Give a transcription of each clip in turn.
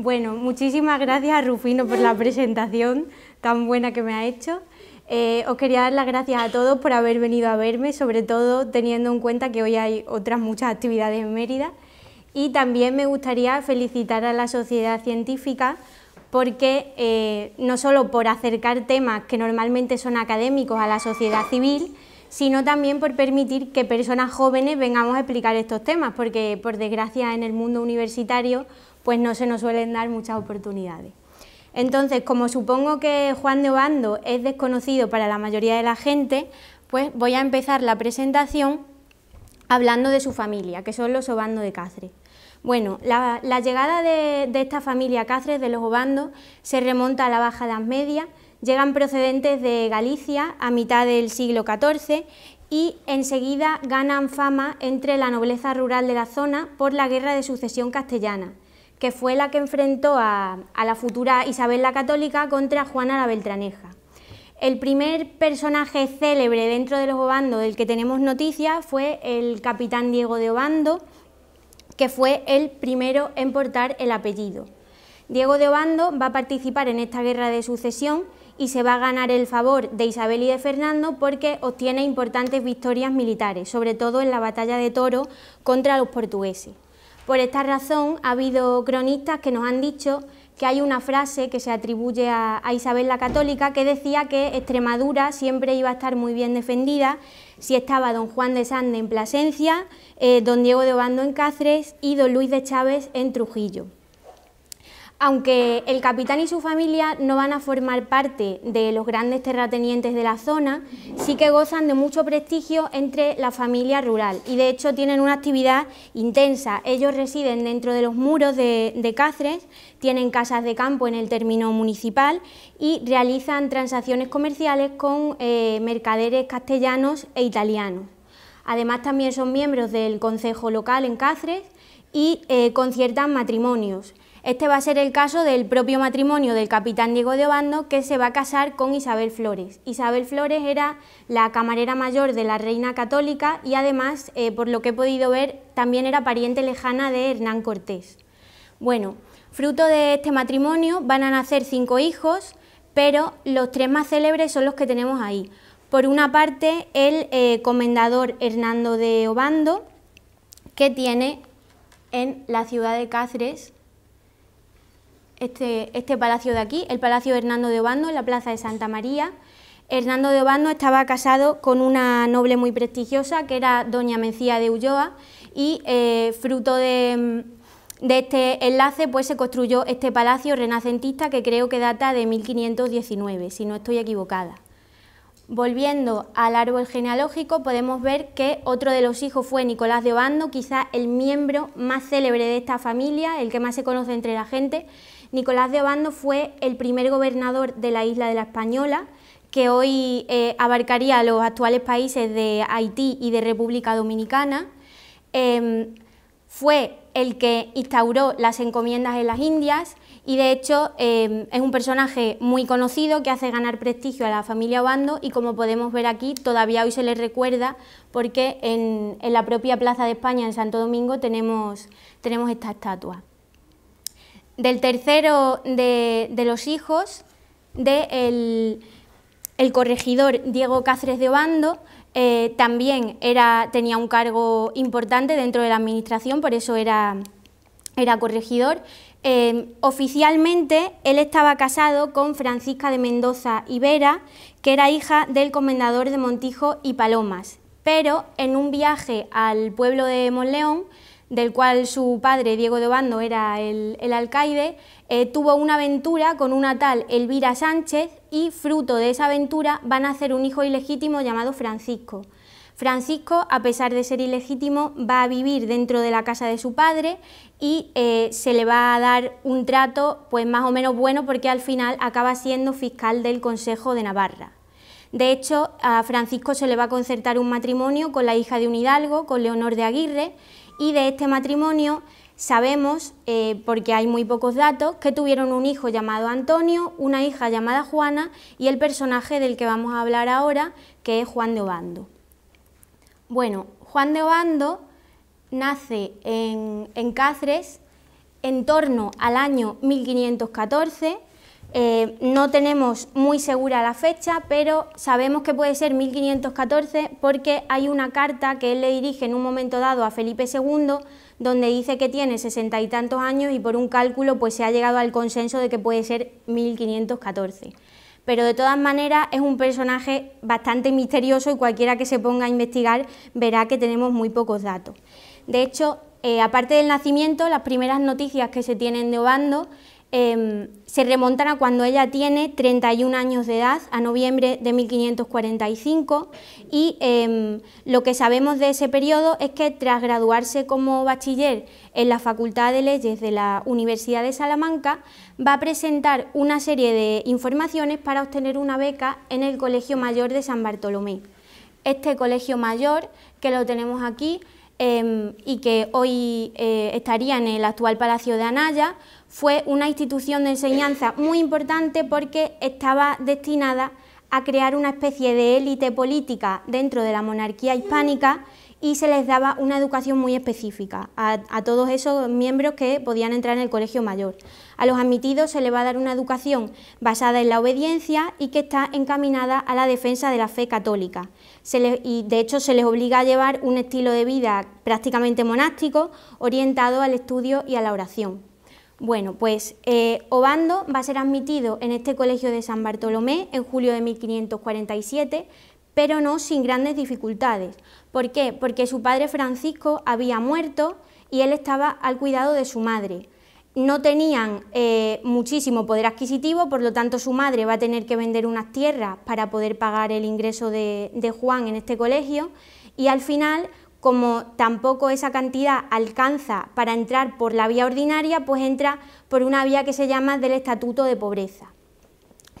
Bueno, muchísimas gracias a Rufino por la presentación tan buena que me ha hecho. Eh, os quería dar las gracias a todos por haber venido a verme, sobre todo teniendo en cuenta que hoy hay otras muchas actividades en Mérida. Y también me gustaría felicitar a la sociedad científica porque eh, no solo por acercar temas que normalmente son académicos a la sociedad civil, sino también por permitir que personas jóvenes vengamos a explicar estos temas, porque por desgracia en el mundo universitario pues no se nos suelen dar muchas oportunidades. Entonces, como supongo que Juan de Obando es desconocido para la mayoría de la gente, pues voy a empezar la presentación hablando de su familia, que son los Obando de Cáceres. Bueno, la, llegada de, esta familia Cáceres, de los Obando, se remonta a la Baja Edad Media, llegan procedentes de Galicia a mitad del siglo XIV y enseguida ganan fama entre la nobleza rural de la zona por la Guerra de Sucesión Castellana, que fue la que enfrentó a, la futura Isabel la Católica contra Juana la Beltraneja. El primer personaje célebre dentro de los Obando del que tenemos noticias fue el capitán Diego de Obando, que fue el primero en portar el apellido. Diego de Obando va a participar en esta guerra de sucesión y se va a ganar el favor de Isabel y de Fernando porque obtiene importantes victorias militares, sobre todo en la batalla de Toro contra los portugueses. Por esta razón ha habido cronistas que nos han dicho que hay una frase que se atribuye a, Isabel la Católica que decía que Extremadura siempre iba a estar muy bien defendida si estaba don Juan de Sande en Plasencia, eh, don Diego de Obando en Cáceres y don Luis de Chávez en Trujillo. Aunque el capitán y su familia no van a formar parte de los grandes terratenientes de la zona, sí que gozan de mucho prestigio entre la familia rural y de hecho tienen una actividad intensa. Ellos residen dentro de los muros de, Cáceres, tienen casas de campo en el término municipal y realizan transacciones comerciales con eh, mercaderes castellanos e italianos. Además también son miembros del Consejo Local en Cáceres y eh, conciertan matrimonios. Este va a ser el caso del propio matrimonio del capitán Diego de Obando, que se va a casar con Isabel Flores. Isabel Flores era la camarera mayor de la reina católica y además, eh, por lo que he podido ver, también era pariente lejana de Hernán Cortés. Bueno, fruto de este matrimonio van a nacer cinco hijos, pero los tres más célebres son los que tenemos ahí. Por una parte, el eh, comendador Hernando de Obando, que tiene en la ciudad de Cáceres este, este, palacio de aquí, el Palacio Hernando de Obando, en la Plaza de Santa María. Hernando de Obando estaba casado con una noble muy prestigiosa, que era doña Mencía de Ulloa, y eh, fruto de, este enlace pues se construyó este palacio renacentista que creo que data de 1519, si no estoy equivocada. Volviendo al árbol genealógico podemos ver que otro de los hijos fue Nicolás de Obando, quizás el miembro más célebre de esta familia, el que más se conoce entre la gente, Nicolás de Obando fue el primer gobernador de la isla de la Española, que hoy eh, abarcaría los actuales países de Haití y de República Dominicana. Em, fue el que instauró las encomiendas en las Indias y de hecho em, es un personaje muy conocido que hace ganar prestigio a la familia Obando y como podemos ver aquí todavía hoy se le recuerda porque en, la propia Plaza de España en Santo Domingo tenemos, tenemos esta estatua del tercero de, los hijos del el corregidor Diego Cáceres de Obando, eh, también era, tenía un cargo importante dentro de la administración, por eso era, corregidor. Eh, oficialmente él estaba casado con Francisca de Mendoza Ibera, que era hija del comendador de Montijo y Palomas, pero en un viaje al pueblo de Monleón, del cual su padre, Diego de Obando, era el, alcaide, eh, tuvo una aventura con una tal Elvira Sánchez y fruto de esa aventura va a nacer un hijo ilegítimo llamado Francisco. Francisco, a pesar de ser ilegítimo, va a vivir dentro de la casa de su padre y eh, se le va a dar un trato pues más o menos bueno porque al final acaba siendo fiscal del Consejo de Navarra. De hecho, a Francisco se le va a concertar un matrimonio con la hija de un hidalgo, con Leonor de Aguirre, y de este matrimonio sabemos, eh, porque hay muy pocos datos, que tuvieron un hijo llamado Antonio, una hija llamada Juana y el personaje del que vamos a hablar ahora, que es Juan de Obando. Bueno, Juan de Obando nace en, en Cáceres en torno al año 1514 eh, no tenemos muy segura la fecha, pero sabemos que puede ser 1514 porque hay una carta que él le dirige en un momento dado a Felipe II donde dice que tiene sesenta y tantos años y por un cálculo pues se ha llegado al consenso de que puede ser 1514. Pero de todas maneras es un personaje bastante misterioso y cualquiera que se ponga a investigar verá que tenemos muy pocos datos. De hecho, eh, aparte del nacimiento, las primeras noticias que se tienen de Obando Em, se remontan a cuando ella tiene 31 años de edad, a noviembre de 1545, y em, lo que sabemos de ese periodo es que tras graduarse como bachiller en la Facultad de Leyes de la Universidad de Salamanca, va a presentar una serie de informaciones para obtener una beca en el Colegio Mayor de San Bartolomé. Este colegio mayor, que lo tenemos aquí, Em, y que hoy eh, estaría en el actual Palacio de Anaya, fue una institución de enseñanza muy importante porque estaba destinada a crear una especie de élite política dentro de la monarquía hispánica y se les daba una educación muy específica a, todos esos miembros que podían entrar en el colegio mayor. A los admitidos se les va a dar una educación basada en la obediencia y que está encaminada a la defensa de la fe católica y de hecho se les obliga a llevar un estilo de vida prácticamente monástico orientado al estudio y a la oración. Bueno, pues eh, Obando va a ser admitido en este colegio de San Bartolomé en julio de 1547, pero no sin grandes dificultades. ¿Por qué? Porque su padre Francisco había muerto y él estaba al cuidado de su madre no tenían eh, muchísimo poder adquisitivo, por lo tanto su madre va a tener que vender unas tierras para poder pagar el ingreso de, de Juan en este colegio y al final, como tampoco esa cantidad alcanza para entrar por la vía ordinaria, pues entra por una vía que se llama del estatuto de pobreza.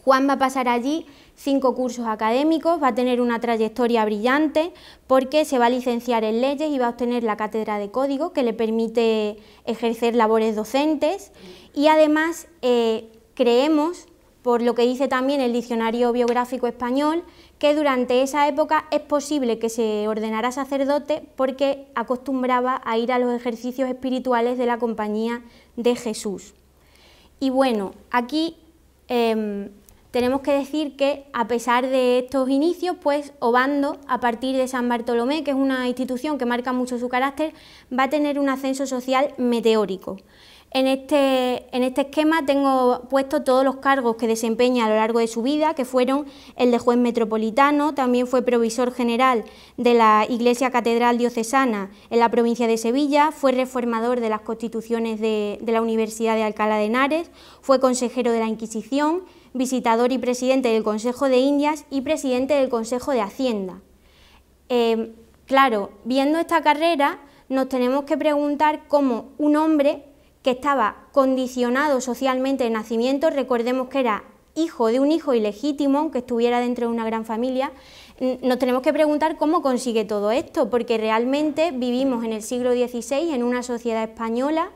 Juan va a pasar allí cinco cursos académicos, va a tener una trayectoria brillante porque se va a licenciar en leyes y va a obtener la cátedra de código que le permite ejercer labores docentes y además eh, creemos, por lo que dice también el Diccionario Biográfico Español, que durante esa época es posible que se ordenara sacerdote porque acostumbraba a ir a los ejercicios espirituales de la compañía de Jesús. Y bueno, aquí... Em, tenemos que decir que, a pesar de estos inicios, pues Obando, a partir de San Bartolomé, que es una institución que marca mucho su carácter, va a tener un ascenso social meteórico. En este, este esquema tengo puesto todos los cargos que desempeña a lo largo de su vida, que fueron el de juez metropolitano, también fue provisor general de la Iglesia Catedral Diocesana en la provincia de Sevilla, fue reformador de las constituciones de la Universidad de Alcalá de Henares, fue consejero de la Inquisición, visitador y presidente del Consejo de Indias y presidente del Consejo de Hacienda. Eh, claro, viendo esta carrera nos tenemos que preguntar cómo un hombre que estaba condicionado socialmente de nacimiento, recordemos que era hijo de un hijo ilegítimo, que estuviera dentro de una gran familia, nos tenemos que preguntar cómo consigue todo esto, porque realmente vivimos en el siglo XVI en una sociedad española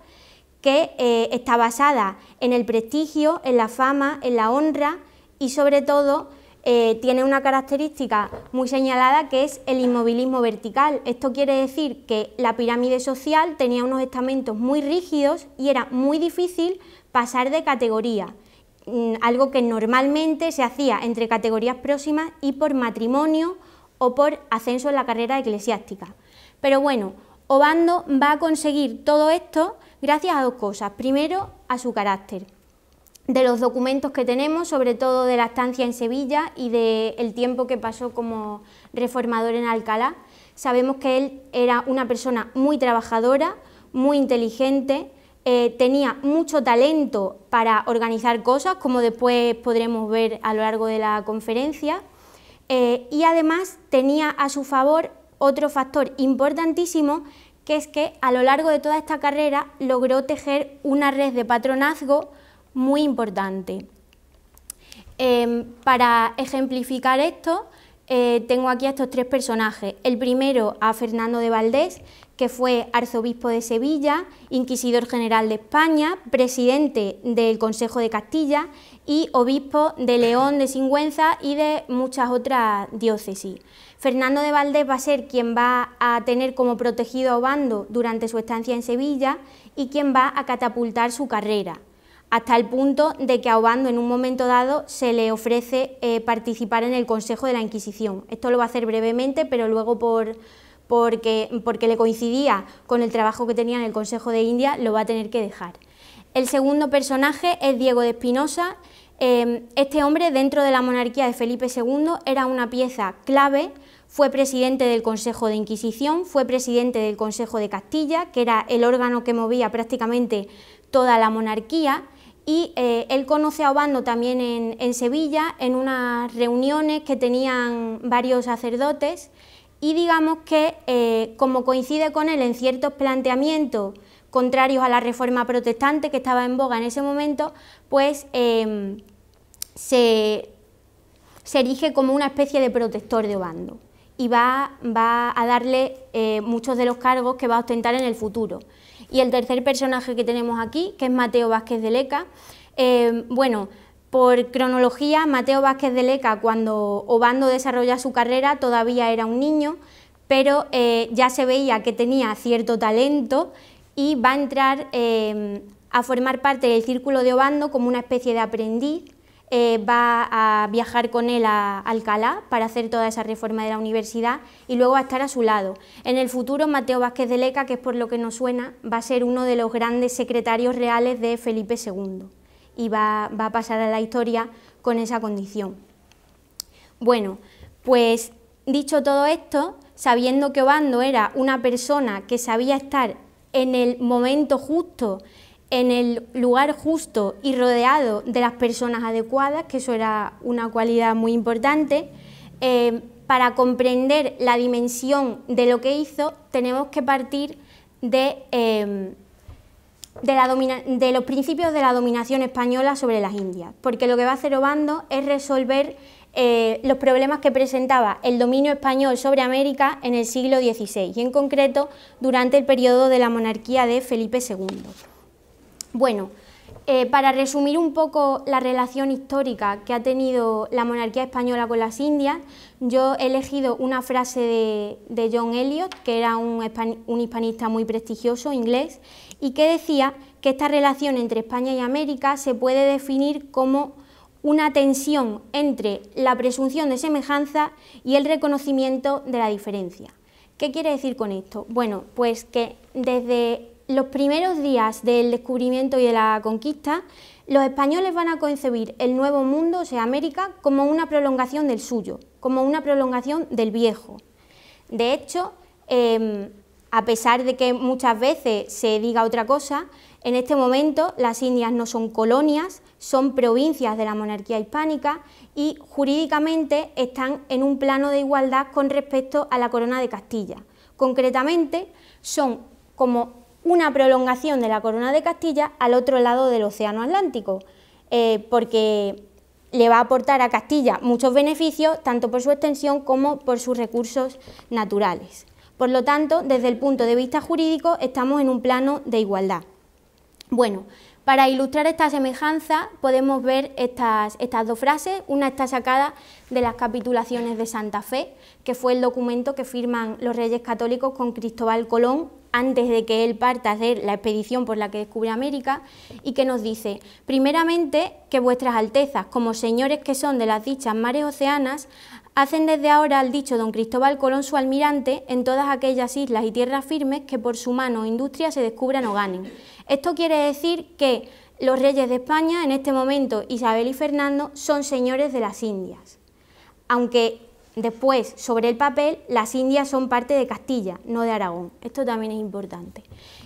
que eh, está basada en el prestigio, en la fama, en la honra y sobre todo eh, tiene una característica muy señalada que es el inmovilismo vertical. Esto quiere decir que la pirámide social tenía unos estamentos muy rígidos y era muy difícil pasar de categoría, mm, algo que normalmente se hacía entre categorías próximas y por matrimonio o por ascenso en la carrera eclesiástica. Pero bueno, Obando va a conseguir todo esto gracias a dos cosas. Primero, a su carácter. De los documentos que tenemos, sobre todo de la estancia en Sevilla y del tiempo que pasó como reformador en Alcalá, sabemos que él era una persona muy trabajadora, muy inteligente, eh, tenía mucho talento para organizar cosas, como después podremos ver a lo largo de la conferencia, eh, y además tenía a su favor otro factor importantísimo que es que a lo largo de toda esta carrera logró tejer una red de patronazgo muy importante. Em, para ejemplificar esto, eh, tengo aquí a estos tres personajes. El primero a Fernando de Valdés, que fue arzobispo de Sevilla, inquisidor general de España, presidente del Consejo de Castilla y obispo de León, de Singüenza y de muchas otras diócesis. Fernando de Valdés va a ser quien va a tener como protegido a Obando durante su estancia en Sevilla y quien va a catapultar su carrera, hasta el punto de que a Obando en un momento dado se le ofrece eh, participar en el Consejo de la Inquisición. Esto lo va a hacer brevemente, pero luego porque, porque le coincidía con el trabajo que tenía en el Consejo de India, lo va a tener que dejar. El segundo personaje es Diego de Espinosa, Em, este hombre, dentro de la monarquía de Felipe II, era una pieza clave, fue presidente del Consejo de Inquisición, fue presidente del Consejo de Castilla, que era el órgano que movía prácticamente toda la monarquía, y eh, él conoce a Obando también en, Sevilla, en unas reuniones que tenían varios sacerdotes, y digamos que eh, como coincide con él en ciertos planteamientos contrarios a la reforma protestante que estaba en boga en ese momento, pues em, se, erige como una especie de protector de Obando y va, a darle eh, muchos de los cargos que va a ostentar en el futuro. Y el tercer personaje que tenemos aquí, que es Mateo Vázquez de Leca, eh, bueno, por cronología, Mateo Vázquez de Leca, cuando Obando desarrolla su carrera, todavía era un niño, pero eh, ya se veía que tenía cierto talento y va a entrar a formar parte del círculo de Obando como una especie de aprendiz eh, va a viajar con él a Alcalá para hacer toda esa reforma de la universidad y luego va a estar a su lado. En el futuro, Mateo Vázquez de Leca, que es por lo que nos suena, va a ser uno de los grandes secretarios reales de Felipe II y va, va a pasar a la historia con esa condición. Bueno, pues dicho todo esto, sabiendo que Obando era una persona que sabía estar en el momento justo en el lugar justo y rodeado de las personas adecuadas, que eso era una cualidad muy importante. Eh, para comprender la dimensión de lo que hizo, tenemos que partir em, de, los principios de la dominación española sobre las Indias, porque lo que va a hacer Obando es resolver eh, los problemas que presentaba el dominio español sobre América en el siglo XVI, y en concreto durante el periodo de la monarquía de Felipe II. Bueno, eh, para resumir un poco la relación histórica que ha tenido la monarquía española con las Indias, yo he elegido una frase de, John Eliot, que era un, un hispanista muy prestigioso inglés, y que decía que esta relación entre España y América se puede definir como una tensión entre la presunción de semejanza y el reconocimiento de la diferencia. ¿Qué quiere decir con esto? Bueno, pues que desde los primeros días del descubrimiento y de la conquista, los españoles van a concebir el nuevo mundo, o sea, América, como una prolongación del suyo, como una prolongación del viejo. De hecho, em, a pesar de que muchas veces se diga otra cosa, en este momento las Indias no son colonias, son provincias de la monarquía hispánica y jurídicamente están en un plano de igualdad con respecto a la corona de Castilla. Concretamente, son como una prolongación de la corona de Castilla al otro lado del Océano Atlántico, eh, porque le va a aportar a Castilla muchos beneficios, tanto por su extensión como por sus recursos naturales. Por lo tanto, desde el punto de vista jurídico, estamos en un plano de igualdad. Bueno, para ilustrar esta semejanza podemos ver estas, estas dos frases. Una está sacada de las capitulaciones de Santa Fe, que fue el documento que firman los reyes católicos con Cristóbal Colón antes de que él parta a hacer la expedición por la que descubre América, y que nos dice, primeramente, que vuestras altezas, como señores que son de las dichas mares oceanas, hacen desde ahora al dicho don Cristóbal Colón su almirante en todas aquellas islas y tierras firmes que por su mano o industria se descubran o ganen. Esto quiere decir que los reyes de España, en este momento Isabel y Fernando, son señores de las Indias, aunque después, sobre el papel, las Indias son parte de Castilla, no de Aragón. Esto también es importante.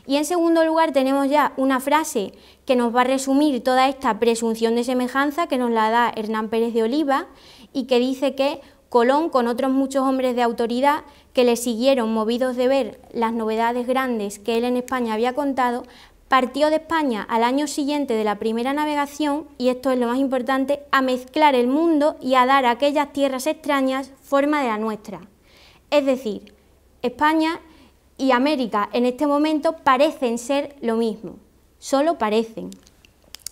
Y en segundo lugar tenemos ya una frase que nos va a resumir toda esta presunción de semejanza que nos la da Hernán Pérez de Oliva y que dice que Colón, con otros muchos hombres de autoridad que le siguieron movidos de ver las novedades grandes que él en España había contado, partió de España al año siguiente de la primera navegación, y esto es lo más importante, a mezclar el mundo y a dar a aquellas tierras extrañas forma de la nuestra. Es decir, España y América en este momento parecen ser lo mismo, solo parecen.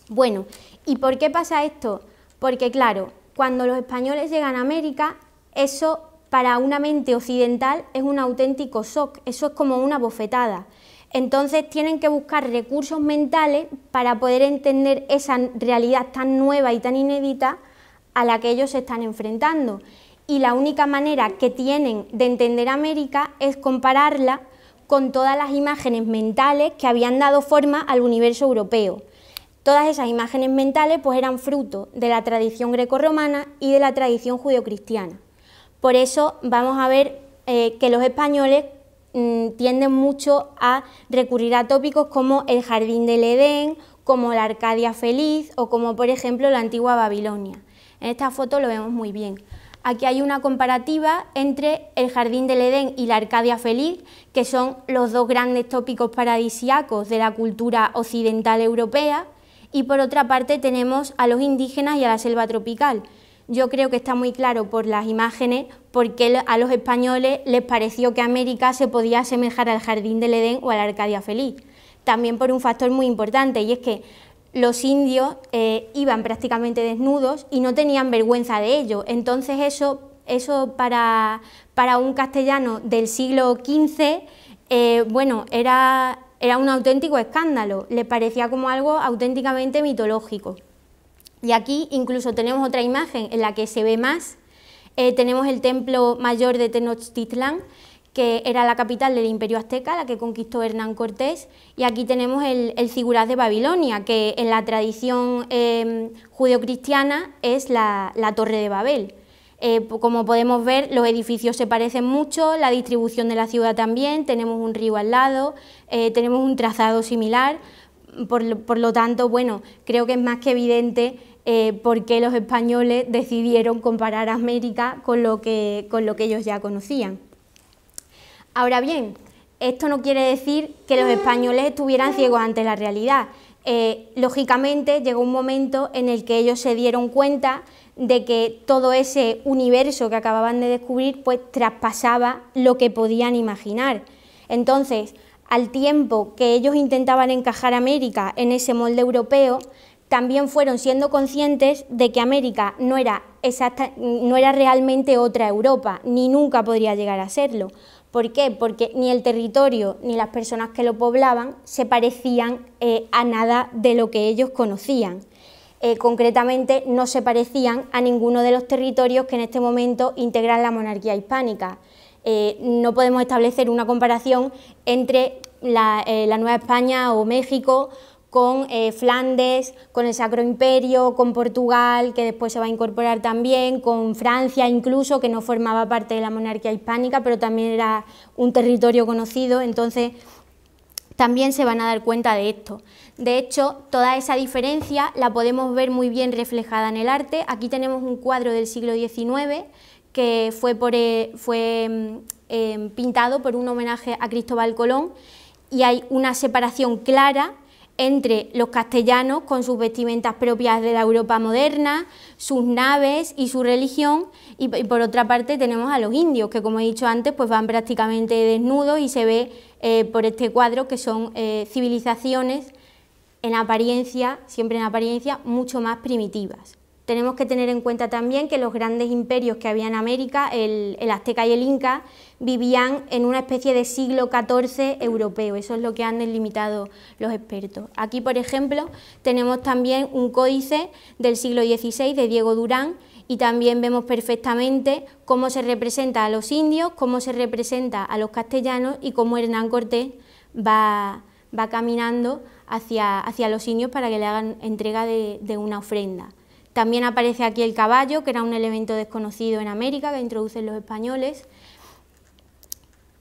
Bueno, ¿y por qué pasa esto? Porque claro, cuando los españoles llegan a América, eso para una mente occidental es un auténtico shock, eso es como una bofetada. Entonces tienen que buscar recursos mentales para poder entender esa realidad tan nueva y tan inédita a la que ellos se están enfrentando. Y la única manera que tienen de entender América es compararla con todas las imágenes mentales que habían dado forma al universo europeo. Todas esas imágenes mentales pues eran fruto de la tradición grecorromana y de la tradición judeocristiana. Por eso vamos a ver eh, que los españoles mm, tienden mucho a recurrir a tópicos como el jardín del Edén, como la Arcadia feliz o como por ejemplo la antigua Babilonia. En esta foto lo vemos muy bien. Aquí hay una comparativa entre el Jardín del Edén y la Arcadia Feliz, que son los dos grandes tópicos paradisíacos de la cultura occidental europea, y por otra parte tenemos a los indígenas y a la selva tropical, yo creo que está muy claro por las imágenes porque a los españoles les pareció que América se podía asemejar al jardín del Edén o a la Arcadia feliz. También por un factor muy importante y es que los indios eh, iban prácticamente desnudos y no tenían vergüenza de ello. Entonces eso, eso para, un castellano del siglo XV, eh, bueno, era, era un auténtico escándalo, le parecía como algo auténticamente mitológico. Y aquí incluso tenemos otra imagen en la que se ve más. Eh, tenemos el templo mayor de Tenochtitlán, que era la capital del imperio azteca, la que conquistó Hernán Cortés, y aquí tenemos el, el figuraz de Babilonia, que en la tradición eh, judeocristiana es la, torre de Babel. Eh, como podemos ver, los edificios se parecen mucho, la distribución de la ciudad también, tenemos un río al lado, eh, tenemos un trazado similar, por, por lo tanto, bueno, creo que es más que evidente porque eh, por qué los españoles decidieron comparar América con lo, que, ellos ya conocían. Ahora bien, esto no quiere decir que los españoles estuvieran ciegos ante la realidad. Eh, lógicamente llegó un momento en el que ellos se dieron cuenta de que todo ese universo que acababan de descubrir pues traspasaba lo que podían imaginar. Entonces, al tiempo que ellos intentaban encajar América en ese molde europeo, también fueron siendo conscientes de que América no era, no era realmente otra Europa, ni nunca podría llegar a serlo. ¿Por qué? Porque ni el territorio ni las personas que lo poblaban se parecían eh, a nada de lo que ellos conocían. Eh, concretamente, no se parecían a ninguno de los territorios que en este momento integran la monarquía hispánica. Eh, no podemos establecer una comparación entre la Nueva España o México con eh, Flandes, con el Sacro Imperio, con Portugal, que después se va a incorporar también, con Francia incluso, que no formaba parte de la monarquía hispánica, pero también era un territorio conocido, entonces también se van a dar cuenta de esto. De hecho, toda esa diferencia la podemos ver muy bien reflejada en el arte. Aquí tenemos un cuadro del siglo XIX que fue, eh, fue mm, eh, pintado por un homenaje a Cristóbal Colón y hay una separación clara entre los castellanos con sus vestimentas propias de la Europa moderna, sus naves y su religión, y por otra parte tenemos a los indios, que como he dicho antes, pues van prácticamente desnudos y se ve eh, por este cuadro que son eh, civilizaciones en apariencia, siempre en apariencia, mucho más primitivas. Tenemos que tener en cuenta también que los grandes imperios que había en América, el, azteca y el inca, vivían en una especie de siglo XIV europeo, eso es lo que han delimitado los expertos. Aquí, por ejemplo, tenemos también un códice del siglo XVI de Diego Durán y también vemos perfectamente cómo se representa a los indios, cómo se representa a los castellanos y cómo Hernán Cortés va, caminando hacia, los indios para que le hagan entrega de una ofrenda. También aparece aquí el caballo, que era un elemento desconocido en América que introducen los españoles.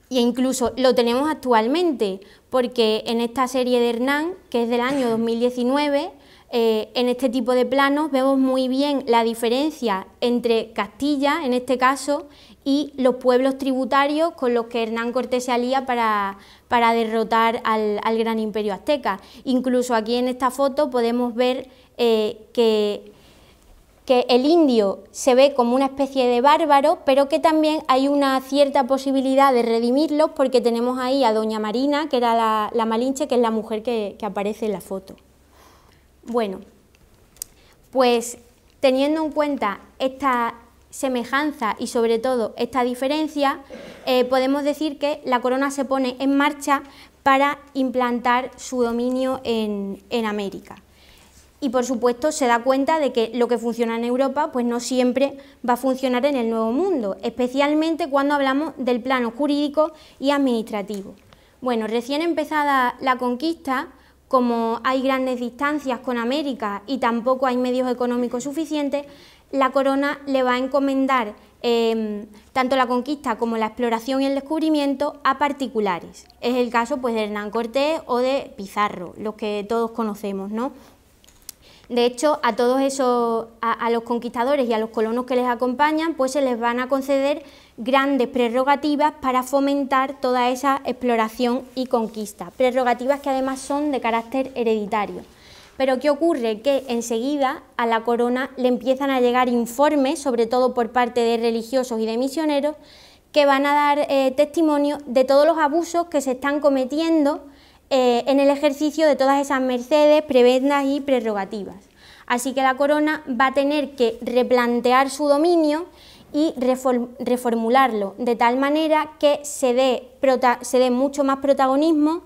E incluso lo tenemos actualmente, porque en esta serie de Hernán, que es del año 2019, eh, en este tipo de planos vemos muy bien la diferencia entre Castilla, en este caso, y los pueblos tributarios con los que Hernán Cortés se alía para, derrotar al, gran imperio azteca. Incluso aquí en esta foto podemos ver eh, que que el indio se ve como una especie de bárbaro, pero que también hay una cierta posibilidad de redimirlos porque tenemos ahí a Doña Marina, que era la, malinche, que es la mujer que, aparece en la foto. Bueno, pues teniendo en cuenta esta semejanza y sobre todo esta diferencia, eh, podemos decir que la corona se pone en marcha para implantar su dominio en América y por supuesto se da cuenta de que lo que funciona en Europa pues no siempre va a funcionar en el Nuevo Mundo, especialmente cuando hablamos del plano jurídico y administrativo. Bueno, recién empezada la conquista, como hay grandes distancias con América y tampoco hay medios económicos suficientes, la corona le va a encomendar em, tanto la conquista como la exploración y el descubrimiento a particulares. Es el caso pues, de Hernán Cortés o de Pizarro, los que todos conocemos. ¿no? De hecho, a todos esos, a, los conquistadores y a los colonos que les acompañan, pues se les van a conceder grandes prerrogativas para fomentar toda esa exploración y conquista. Prerrogativas que además son de carácter hereditario. Pero ¿qué ocurre? Que enseguida a la corona le empiezan a llegar informes, sobre todo por parte de religiosos y de misioneros, que van a dar eh, testimonio de todos los abusos que se están cometiendo eh, en el ejercicio de todas esas mercedes, prebendas y prerrogativas. Así que la corona va a tener que replantear su dominio y reformularlo de tal manera que se dé, mucho más protagonismo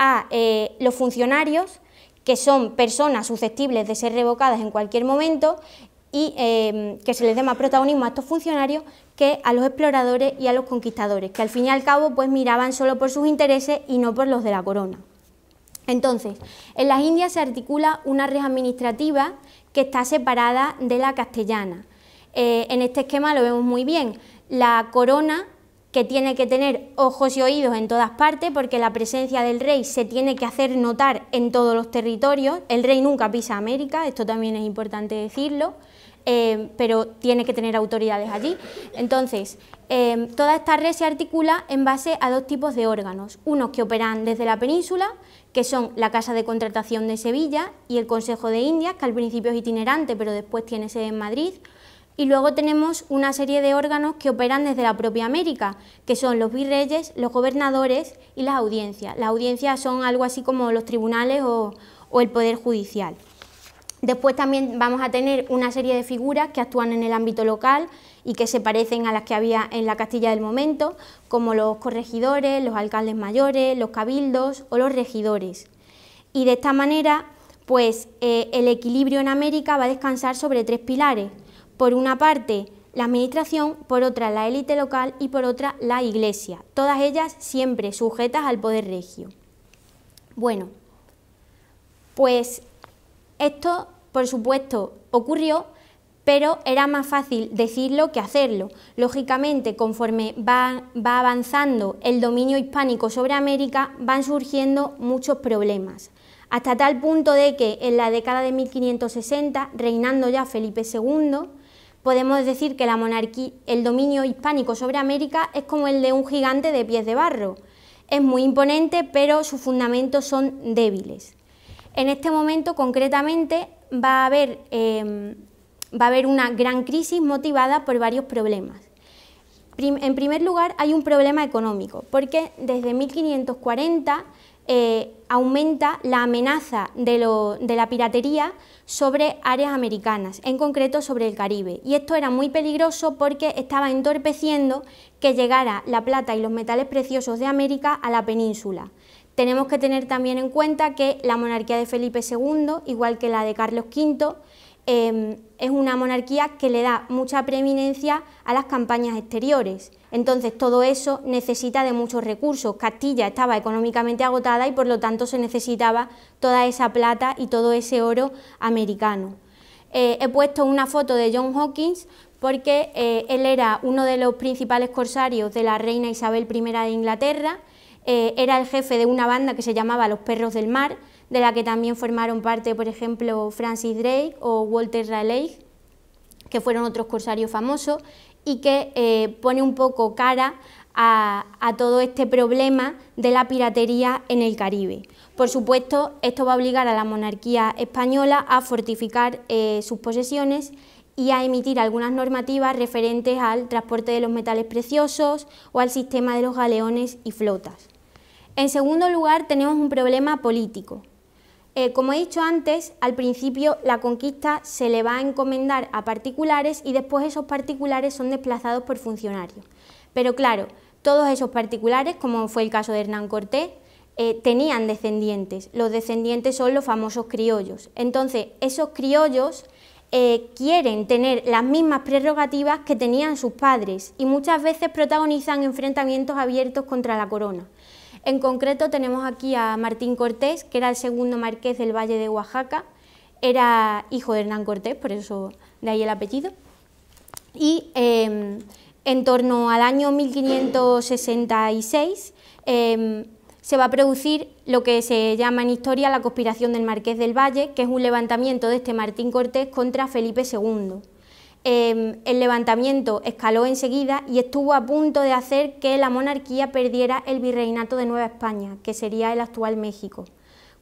a eh, los funcionarios, que son personas susceptibles de ser revocadas en cualquier momento, y eh, que se les dé más protagonismo a estos funcionarios que a los exploradores y a los conquistadores, que al fin y al cabo pues miraban solo por sus intereses y no por los de la corona. Entonces, en las Indias se articula una red administrativa que está separada de la castellana. Eh, en este esquema lo vemos muy bien. La corona que tiene que tener ojos y oídos en todas partes, porque la presencia del rey se tiene que hacer notar en todos los territorios. El rey nunca pisa América, esto también es importante decirlo. Em, pero tiene que tener autoridades allí. Entonces, em, toda esta red se articula en base a dos tipos de órganos, unos que operan desde la península, que son la Casa de Contratación de Sevilla y el Consejo de Indias, que al principio es itinerante, pero después tiene sede en Madrid, y luego tenemos una serie de órganos que operan desde la propia América, que son los virreyes, los gobernadores y las audiencias. Las audiencias son algo así como los tribunales o el Poder Judicial. Después también vamos a tener una serie de figuras que actúan en el ámbito local y que se parecen a las que había en la Castilla del momento, como los corregidores, los alcaldes mayores, los cabildos o los regidores. Y de esta manera, pues eh, el equilibrio en América va a descansar sobre tres pilares. Por una parte, la administración, por otra, la élite local y por otra, la iglesia, todas ellas siempre sujetas al poder regio. Bueno, pues esto por supuesto, ocurrió, pero era más fácil decirlo que hacerlo. Lógicamente, conforme va, avanzando el dominio hispánico sobre América, van surgiendo muchos problemas, hasta tal punto de que en la década de 1560, reinando ya Felipe II, podemos decir que la monarquía, el dominio hispánico sobre América es como el de un gigante de pies de barro. Es muy imponente, pero sus fundamentos son débiles. En este momento, concretamente, Em, va a haber, una gran crisis motivada por varios problemas. en primer lugar, hay un problema económico, porque desde 1540 eh, aumenta la amenaza de, la piratería sobre áreas americanas, en concreto sobre el Caribe. Y esto era muy peligroso porque estaba entorpeciendo que llegara la plata y los metales preciosos de América a la península. Tenemos que tener también en cuenta que la monarquía de Felipe II, igual que la de Carlos V, em, es una monarquía que le da mucha preeminencia a las campañas exteriores. Entonces todo eso necesita de muchos recursos. Castilla estaba económicamente agotada y por lo tanto se necesitaba toda esa plata y todo ese oro americano. Eh, he puesto una foto de John Hawkins porque eh, él era uno de los principales corsarios de la reina Isabel I de Inglaterra eh, era el jefe de una banda que se llamaba Los Perros del Mar, de la que también formaron parte, por ejemplo, Francis Drake o Walter Raleigh, que fueron otros corsarios famosos, y que eh, pone un poco cara a, todo este problema de la piratería en el Caribe. Por supuesto, esto va a obligar a la monarquía española a fortificar eh, sus posesiones y a emitir algunas normativas referentes al transporte de los metales preciosos o al sistema de los galeones y flotas. En segundo lugar, tenemos un problema político. Eh, como he dicho antes, al principio la conquista se le va a encomendar a particulares y después esos particulares son desplazados por funcionarios. Pero claro, todos esos particulares, como fue el caso de Hernán Cortés, eh, tenían descendientes. Los descendientes son los famosos criollos. Entonces, esos criollos eh, quieren tener las mismas prerrogativas que tenían sus padres y muchas veces protagonizan enfrentamientos abiertos contra la corona. En concreto tenemos aquí a Martín Cortés, que era el segundo marqués del Valle de Oaxaca, era hijo de Hernán Cortés, por eso de ahí el apellido, y em, en torno al año 1566 em, se va a producir lo que se llama en historia la conspiración del Marqués del Valle, que es un levantamiento de este Martín Cortés contra Felipe II. Em, el levantamiento escaló enseguida y estuvo a punto de hacer que la monarquía perdiera el virreinato de Nueva España, que sería el actual México,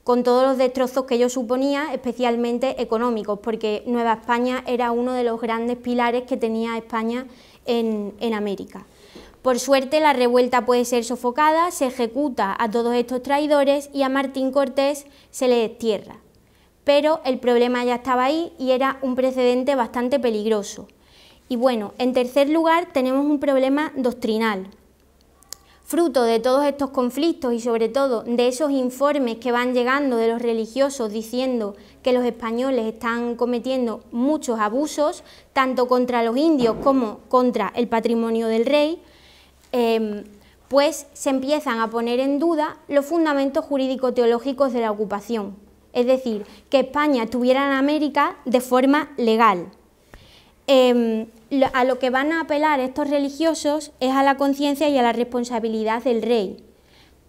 con todos los destrozos que ello suponía, especialmente económicos, porque Nueva España era uno de los grandes pilares que tenía España en América. Por suerte, la revuelta puede ser sofocada, se ejecuta a todos estos traidores y a Martín Cortés se le destierra pero el problema ya estaba ahí y era un precedente bastante peligroso. Y bueno, en tercer lugar tenemos un problema doctrinal. Fruto de todos estos conflictos y sobre todo de esos informes que van llegando de los religiosos diciendo que los españoles están cometiendo muchos abusos, tanto contra los indios como contra el patrimonio del rey, em, pues se empiezan a poner en duda los fundamentos jurídico-teológicos de la ocupación es decir, que España estuviera en América de forma legal. Em, a lo que van a apelar estos religiosos es a la conciencia y a la responsabilidad del rey.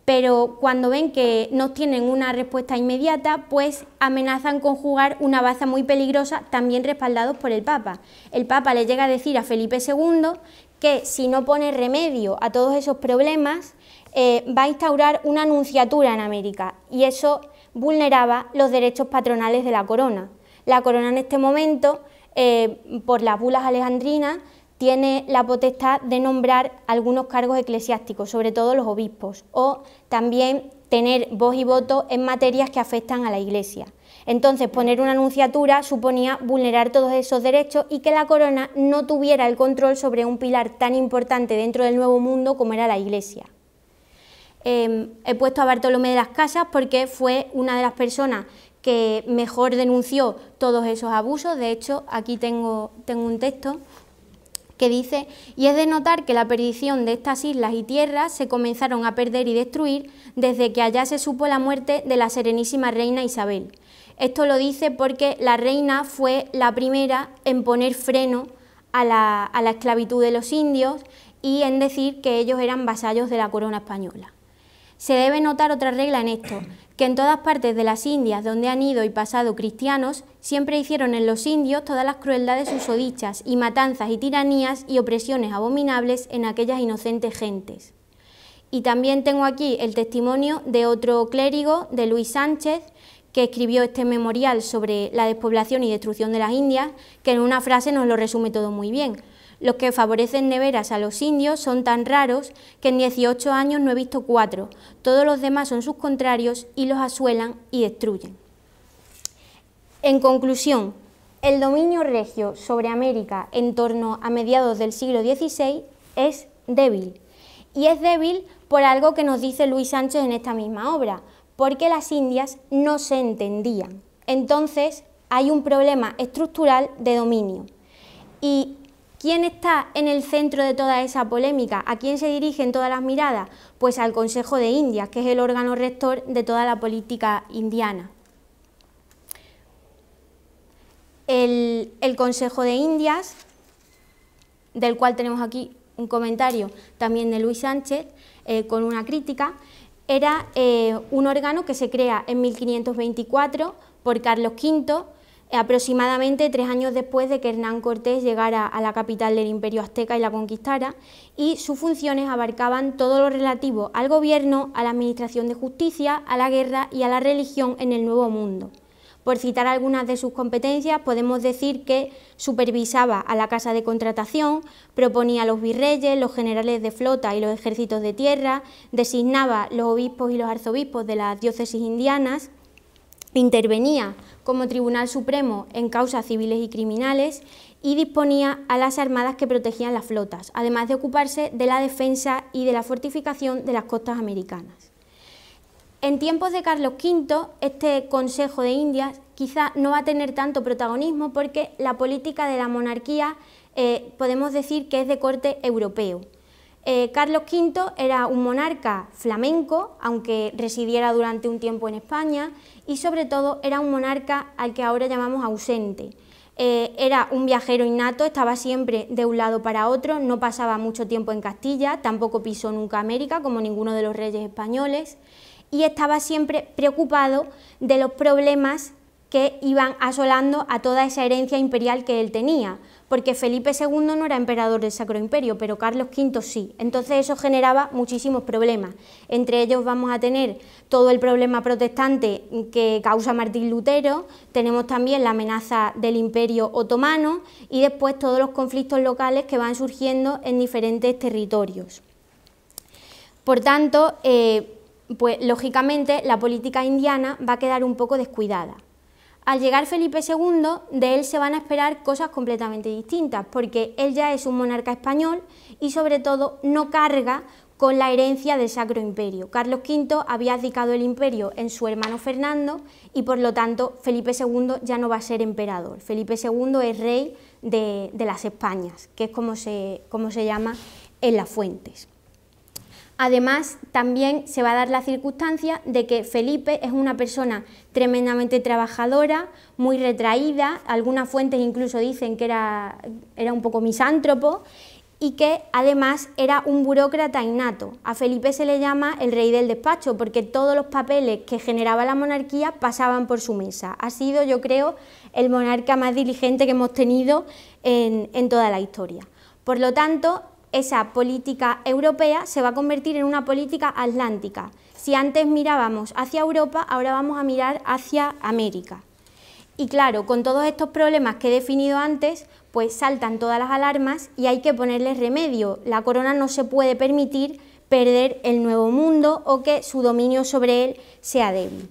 Pero cuando ven que no tienen una respuesta inmediata, pues amenazan con jugar una baza muy peligrosa, también respaldados por el Papa. El Papa le llega a decir a Felipe II que si no pone remedio a todos esos problemas, eh, va a instaurar una anunciatura en América. Y eso vulneraba los derechos patronales de la corona. La corona en este momento, eh, por las bulas alejandrinas, tiene la potestad de nombrar algunos cargos eclesiásticos, sobre todo los obispos, o también tener voz y voto en materias que afectan a la Iglesia. Entonces, poner una anunciatura suponía vulnerar todos esos derechos y que la corona no tuviera el control sobre un pilar tan importante dentro del Nuevo Mundo como era la Iglesia. Em, he puesto a Bartolomé de las Casas porque fue una de las personas que mejor denunció todos esos abusos. De hecho, aquí tengo, un texto que dice, y es de notar que la perdición de estas islas y tierras se comenzaron a perder y destruir desde que allá se supo la muerte de la serenísima reina Isabel. Esto lo dice porque la reina fue la primera en poner freno a la esclavitud de los indios y en decir que ellos eran vasallos de la corona española. Se debe notar otra regla en esto, que en todas partes de las Indias donde han ido y pasado cristianos, siempre hicieron en los indios todas las crueldades usodichas y matanzas y tiranías y opresiones abominables en aquellas inocentes gentes. Y también tengo aquí el testimonio de otro clérigo, de Luis Sánchez, que escribió este memorial sobre la despoblación y destrucción de las Indias, que en una frase nos lo resume todo muy bien. Los que favorecen neveras a los indios son tan raros que en 18 años no he visto cuatro. Todos los demás son sus contrarios y los asuelan y destruyen. En conclusión, el dominio regio sobre América en torno a mediados del siglo XVI es débil. Y es débil por algo que nos dice Luis Sánchez en esta misma obra, porque las Indias no se entendían. Entonces hay un problema estructural de dominio. Y ¿Quién está en el centro de toda esa polémica? ¿A quién se dirigen todas las miradas? Pues al Consejo de Indias, que es el órgano rector de toda la política indiana. El, Consejo de Indias, del cual tenemos aquí un comentario también de Luis Sánchez, eh, con una crítica, era eh, un órgano que se crea en 1524 por Carlos V, eh, aproximadamente tres años después de que Hernán Cortés llegara a la capital del imperio azteca y la conquistara, y sus funciones abarcaban todo lo relativo al gobierno, a la administración de justicia, a la guerra y a la religión en el Nuevo Mundo. Por citar algunas de sus competencias, podemos decir que supervisaba a la Casa de Contratación, proponía a los virreyes, los generales de flota y los ejércitos de tierra, designaba los obispos y los arzobispos de las diócesis indianas, intervenía como Tribunal Supremo en causas civiles y criminales y disponía a las armadas que protegían las flotas, además de ocuparse de la defensa y de la fortificación de las costas americanas. En tiempos de Carlos V, este Consejo de Indias quizá no va a tener tanto protagonismo porque la política de la monarquía eh, podemos decir que es de corte europeo. Eh, Carlos V era un monarca flamenco, aunque residiera durante un tiempo en España, y sobre todo era un monarca al que ahora llamamos ausente. Eh, era un viajero innato, estaba siempre de un lado para otro, no pasaba mucho tiempo en Castilla, tampoco pisó nunca América como ninguno de los reyes españoles y estaba siempre preocupado de los problemas que iban asolando a toda esa herencia imperial que él tenía, porque Felipe II no era emperador del Sacro Imperio, pero Carlos V sí. Entonces eso generaba muchísimos problemas. Entre ellos vamos a tener todo el problema protestante que causa Martín Lutero, tenemos también la amenaza del Imperio otomano y después todos los conflictos locales que van surgiendo en diferentes territorios. Por tanto, eh, pues lógicamente la política indiana va a quedar un poco descuidada. Al llegar Felipe II, de él se van a esperar cosas completamente distintas, porque él ya es un monarca español y sobre todo no carga con la herencia del Sacro Imperio. Carlos V había abdicado el imperio en su hermano Fernando y por lo tanto Felipe II ya no va a ser emperador. Felipe II es rey de, las Españas, que es como se, como se llama en las fuentes. Además, también se va a dar la circunstancia de que Felipe es una persona tremendamente trabajadora, muy retraída, algunas fuentes incluso dicen que era, era un poco misántropo, y que además era un burócrata innato. A Felipe se le llama el rey del despacho porque todos los papeles que generaba la monarquía pasaban por su mesa. Ha sido, yo creo, el monarca más diligente que hemos tenido en, en toda la historia. Por lo tanto, esa política europea se va a convertir en una política atlántica. Si antes mirábamos hacia Europa, ahora vamos a mirar hacia América. Y claro, con todos estos problemas que he definido antes, pues saltan todas las alarmas y hay que ponerles remedio. La corona no se puede permitir perder el nuevo mundo o que su dominio sobre él sea débil.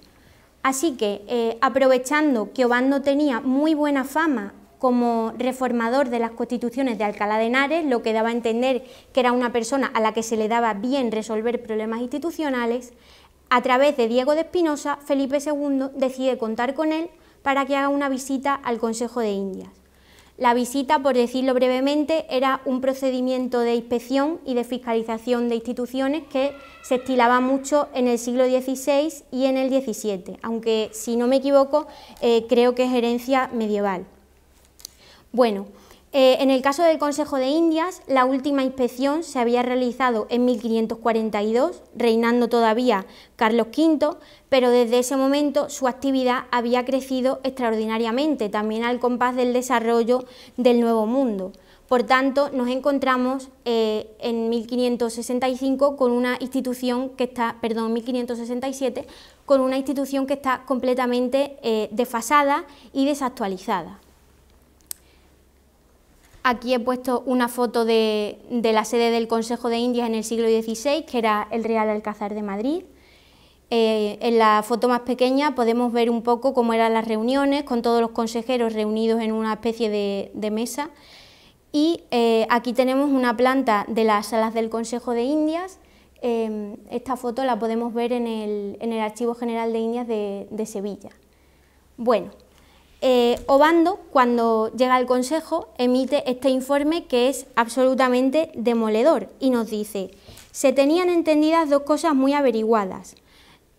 Así que, eh, aprovechando que Obando tenía muy buena fama como reformador de las constituciones de Alcalá de Henares, lo que daba a entender que era una persona a la que se le daba bien resolver problemas institucionales, a través de Diego de Espinosa, Felipe II decide contar con él para que haga una visita al Consejo de Indias. La visita, por decirlo brevemente, era un procedimiento de inspección y de fiscalización de instituciones que se estilaba mucho en el siglo XVI y en el XVII, aunque si no me equivoco eh, creo que es herencia medieval. Bueno, eh, en el caso del Consejo de Indias, la última inspección se había realizado en 1542, reinando todavía Carlos V, pero desde ese momento su actividad había crecido extraordinariamente, también al compás del desarrollo del Nuevo Mundo. Por tanto, nos encontramos eh, en 1565 con una institución que está, perdón, 1567, con una institución que está completamente eh, desfasada y desactualizada. Aquí he puesto una foto de, la sede del Consejo de Indias en el siglo XVI, que era el Real Alcázar de Madrid. Eh, en la foto más pequeña podemos ver un poco cómo eran las reuniones, con todos los consejeros reunidos en una especie de, mesa. Y eh, aquí tenemos una planta de las salas del Consejo de Indias. Em, esta foto la podemos ver en el, Archivo General de Indias de, de Sevilla. Bueno, eh, Obando, cuando llega al Consejo, emite este informe que es absolutamente demoledor y nos dice, se tenían entendidas dos cosas muy averiguadas.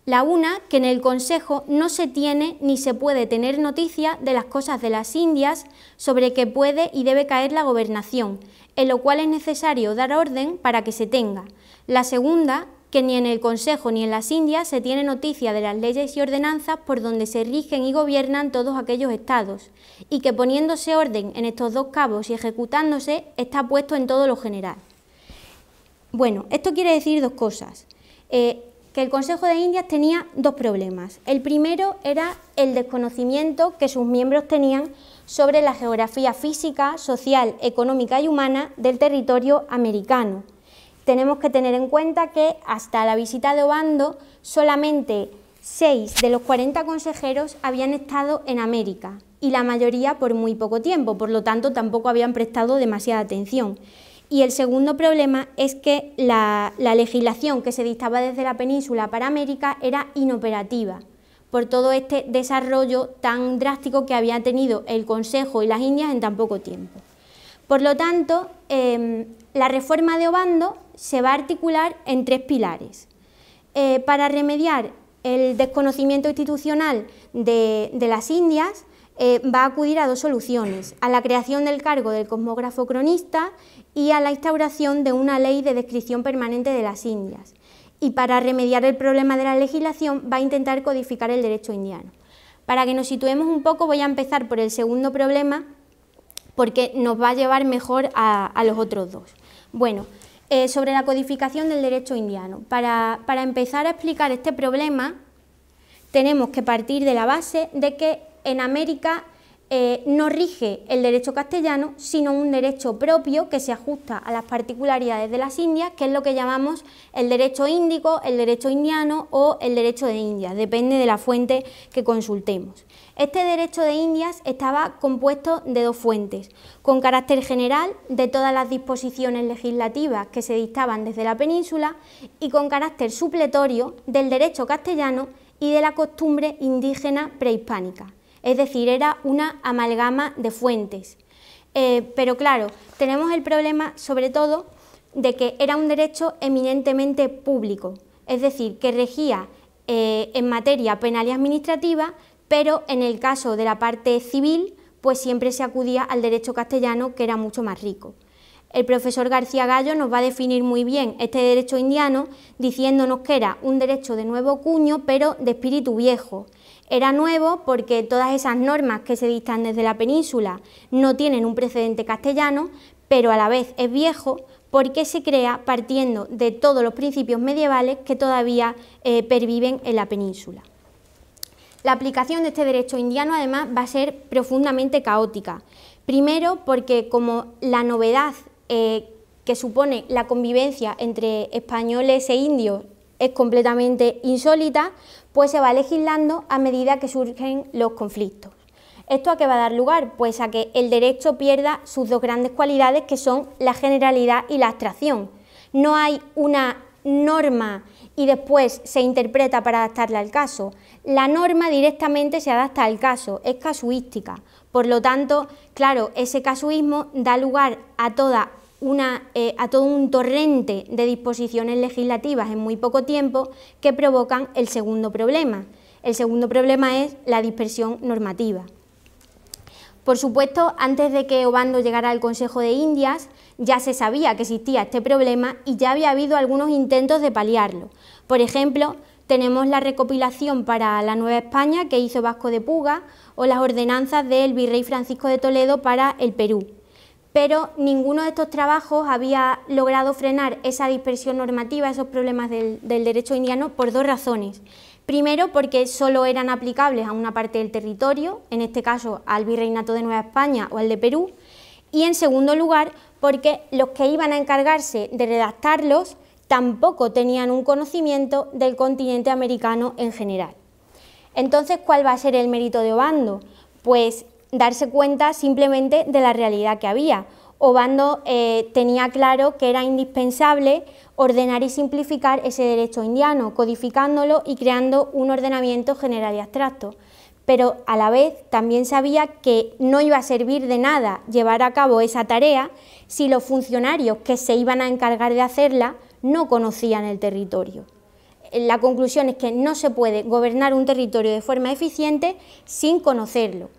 La una, que en el Consejo no se tiene ni se puede tener noticia de las cosas de las Indias sobre que puede y debe caer la gobernación, en lo cual es necesario dar orden para que se tenga. La segunda que ni en el Consejo ni en las Indias se tiene noticia de las leyes y ordenanzas por donde se rigen y gobiernan todos aquellos estados, y que poniéndose orden en estos dos cabos y ejecutándose está puesto en todo lo general. Bueno, esto quiere decir dos cosas. Eh, que el Consejo de Indias tenía dos problemas. El primero era el desconocimiento que sus miembros tenían sobre la geografía física, social, económica y humana del territorio americano tenemos que tener en cuenta que hasta la visita de Obando solamente seis de los 40 consejeros habían estado en América y la mayoría por muy poco tiempo, por lo tanto tampoco habían prestado demasiada atención. Y el segundo problema es que la, legislación que se dictaba desde la península para América era inoperativa por todo este desarrollo tan drástico que había tenido el Consejo y las Indias en tan poco tiempo. Por lo tanto, em, la reforma de Obando se va a articular en tres pilares. Eh, para remediar el desconocimiento institucional de, las Indias, eh, va a acudir a dos soluciones, a la creación del cargo del cosmógrafo cronista y a la instauración de una ley de descripción permanente de las Indias. Y para remediar el problema de la legislación va a intentar codificar el derecho indiano. Para que nos situemos un poco voy a empezar por el segundo problema porque nos va a llevar mejor a los otros dos. Bueno, eh, sobre la codificación del derecho indiano. Para, para empezar a explicar este problema, tenemos que partir de la base de que en América eh, no rige el derecho castellano, sino un derecho propio que se ajusta a las particularidades de las Indias, que es lo que llamamos el derecho índico, el derecho indiano o el derecho de Indias, depende de la fuente que consultemos. Este derecho de Indias estaba compuesto de dos fuentes, con carácter general de todas las disposiciones legislativas que se dictaban desde la península y con carácter supletorio del derecho castellano y de la costumbre indígena prehispánica es decir, era una amalgama de fuentes. Eh, pero claro, tenemos el problema sobre todo de que era un derecho eminentemente público, es decir, que regía eh, en materia penal y administrativa, pero en el caso de la parte civil, pues siempre se acudía al derecho castellano, que era mucho más rico. El profesor García Gallo nos va a definir muy bien este derecho indiano, diciéndonos que era un derecho de nuevo cuño, pero de espíritu viejo, era nuevo porque todas esas normas que se dictan desde la península no tienen un precedente castellano, pero a la vez es viejo porque se crea partiendo de todos los principios medievales que todavía eh, perviven en la península. La aplicación de este derecho indiano además va a ser profundamente caótica. Primero porque como la novedad eh, que supone la convivencia entre españoles e indios es completamente insólita, pues se va legislando a medida que surgen los conflictos. ¿Esto a qué va a dar lugar? Pues a que el derecho pierda sus dos grandes cualidades que son la generalidad y la abstracción. No hay una norma y después se interpreta para adaptarla al caso. La norma directamente se adapta al caso, es casuística. Por lo tanto, claro, ese casuismo da lugar a toda una, eh, a todo un torrente de disposiciones legislativas en muy poco tiempo que provocan el segundo problema. El segundo problema es la dispersión normativa. Por supuesto, antes de que Obando llegara al Consejo de Indias, ya se sabía que existía este problema y ya había habido algunos intentos de paliarlo. Por ejemplo, tenemos la recopilación para la Nueva España que hizo Vasco de Puga o las ordenanzas del virrey Francisco de Toledo para el Perú pero ninguno de estos trabajos había logrado frenar esa dispersión normativa, esos problemas del, derecho indiano, por dos razones. Primero, porque solo eran aplicables a una parte del territorio, en este caso al Virreinato de Nueva España o al de Perú, y en segundo lugar, porque los que iban a encargarse de redactarlos tampoco tenían un conocimiento del continente americano en general. Entonces, ¿cuál va a ser el mérito de Obando? Pues darse cuenta simplemente de la realidad que había. Obando eh, tenía claro que era indispensable ordenar y simplificar ese derecho indiano, codificándolo y creando un ordenamiento general y abstracto. Pero a la vez también sabía que no iba a servir de nada llevar a cabo esa tarea si los funcionarios que se iban a encargar de hacerla no conocían el territorio. La conclusión es que no se puede gobernar un territorio de forma eficiente sin conocerlo.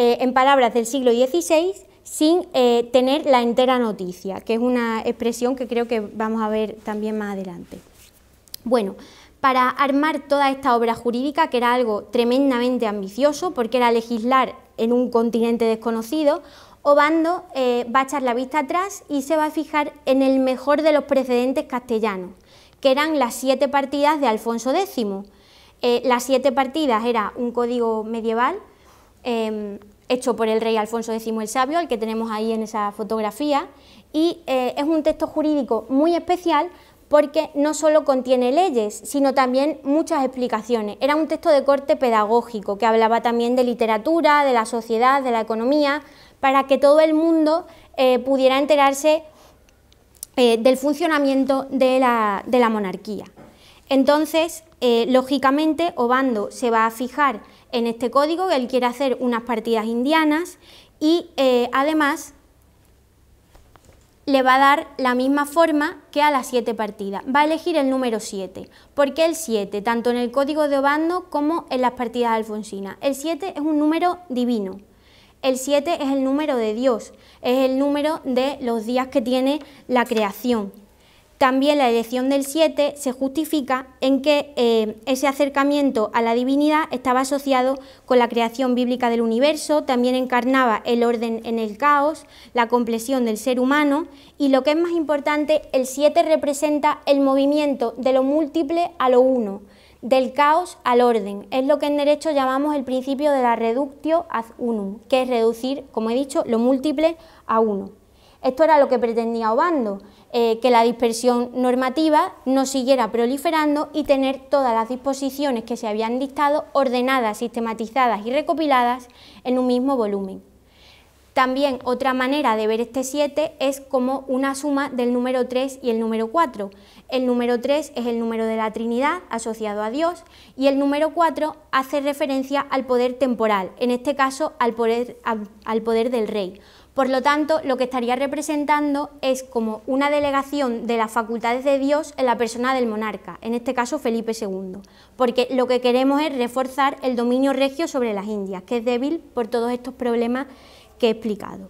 Eh, en palabras del siglo XVI, sin eh, tener la entera noticia, que es una expresión que creo que vamos a ver también más adelante. Bueno, para armar toda esta obra jurídica, que era algo tremendamente ambicioso, porque era legislar en un continente desconocido, Obando eh, va a echar la vista atrás y se va a fijar en el mejor de los precedentes castellanos, que eran las siete partidas de Alfonso X. las siete partidas era un código medieval Em, hecho por el rey Alfonso X el Sabio, el que tenemos ahí en esa fotografía, y eh, es un texto jurídico muy especial porque no solo contiene leyes, sino también muchas explicaciones. Era un texto de corte pedagógico que hablaba también de literatura, de la sociedad, de la economía, para que todo el mundo eh, pudiera enterarse eh, del funcionamiento de la, de la monarquía. Entonces, lógicamente, Obando se va a fijar en este código, él quiere hacer unas partidas indianas y eh, además le va a dar la misma forma que a las siete partidas. Va a elegir el número 7. ¿Por qué el 7? Tanto en el código de Obando como en las partidas alfonsinas. El 7 es un número divino. El 7 es el número de Dios, es el número de los días que tiene la creación. También la elección del 7 se justifica en que eh, ese acercamiento a la divinidad estaba asociado con la creación bíblica del universo, también encarnaba el orden en el caos, la compresión del ser humano y lo que es más importante, el 7 representa el movimiento de lo múltiple a lo uno, del caos al orden. Es lo que en derecho llamamos el principio de la reductio ad unum, que es reducir, como he dicho, lo múltiple a uno. Esto era lo que pretendía Obando eh, que la dispersión normativa no siguiera proliferando y tener todas las disposiciones que se habían dictado ordenadas, sistematizadas y recopiladas en un mismo volumen. También otra manera de ver este 7 es como una suma del número 3 y el número 4. El número 3 es el número de la Trinidad asociado a Dios y el número 4 hace referencia al poder temporal, en este caso al poder del rey. Por lo tanto, lo que estaría representando es como una delegación de las facultades de Dios en la persona del monarca, en este caso Felipe II, porque lo que queremos es reforzar el dominio regio sobre las Indias, que es débil por todos estos problemas que he explicado.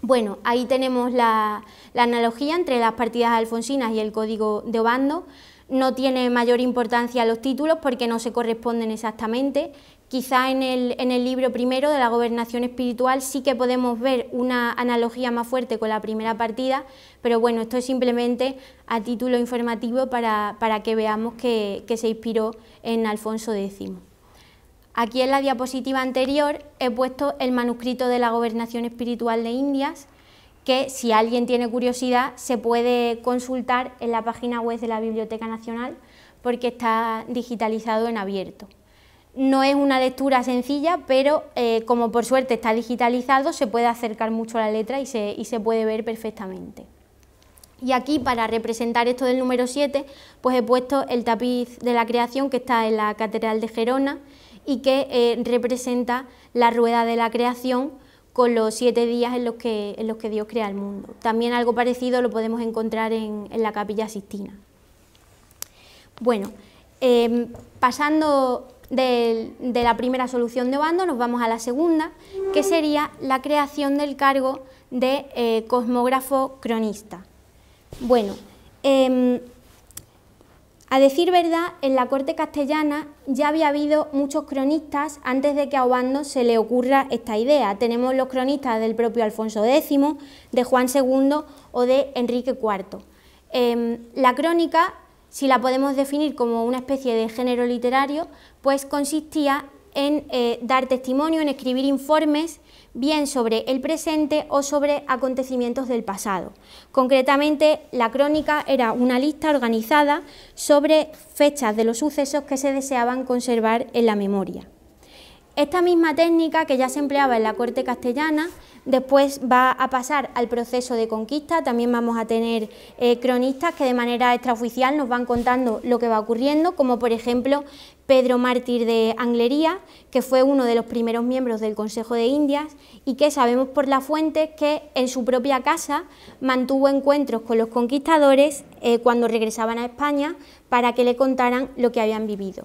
Bueno, ahí tenemos la, analogía entre las partidas alfonsinas y el código de Obando, no tiene mayor importancia los títulos porque no se corresponden exactamente, Quizá en el, libro primero de la gobernación espiritual sí que podemos ver una analogía más fuerte con la primera partida, pero bueno, esto es simplemente a título informativo para, que veamos que, se inspiró en Alfonso X. Aquí en la diapositiva anterior he puesto el manuscrito de la gobernación espiritual de Indias, que si alguien tiene curiosidad se puede consultar en la página web de la Biblioteca Nacional porque está digitalizado en abierto. No es una lectura sencilla, pero eh, como por suerte está digitalizado, se puede acercar mucho a la letra y se, puede ver perfectamente. Y aquí, para representar esto del número 7, pues he puesto el tapiz de la creación que está en la Catedral de Gerona y que eh, representa la rueda de la creación con los siete días en los, que, en los que Dios crea el mundo. También algo parecido lo podemos encontrar en, la Capilla Sistina. Bueno, em, pasando de, la primera solución de bando nos vamos a la segunda, que sería la creación del cargo de eh, cosmógrafo cronista. Bueno, em, a decir verdad, en la corte castellana ya había habido muchos cronistas antes de que a Obando se le ocurra esta idea. Tenemos los cronistas del propio Alfonso X, de Juan II o de Enrique IV. Em, la crónica si la podemos definir como una especie de género literario, pues consistía en eh, dar testimonio, en escribir informes, bien sobre el presente o sobre acontecimientos del pasado. Concretamente, la crónica era una lista organizada sobre fechas de los sucesos que se deseaban conservar en la memoria. Esta misma técnica que ya se empleaba en la corte castellana Después va a pasar al proceso de conquista, también vamos a tener eh, cronistas que de manera extraoficial nos van contando lo que va ocurriendo, como por ejemplo Pedro Mártir de Anglería, que fue uno de los primeros miembros del Consejo de Indias y que sabemos por la fuente que en su propia casa mantuvo encuentros con los conquistadores eh, cuando regresaban a España para que le contaran lo que habían vivido.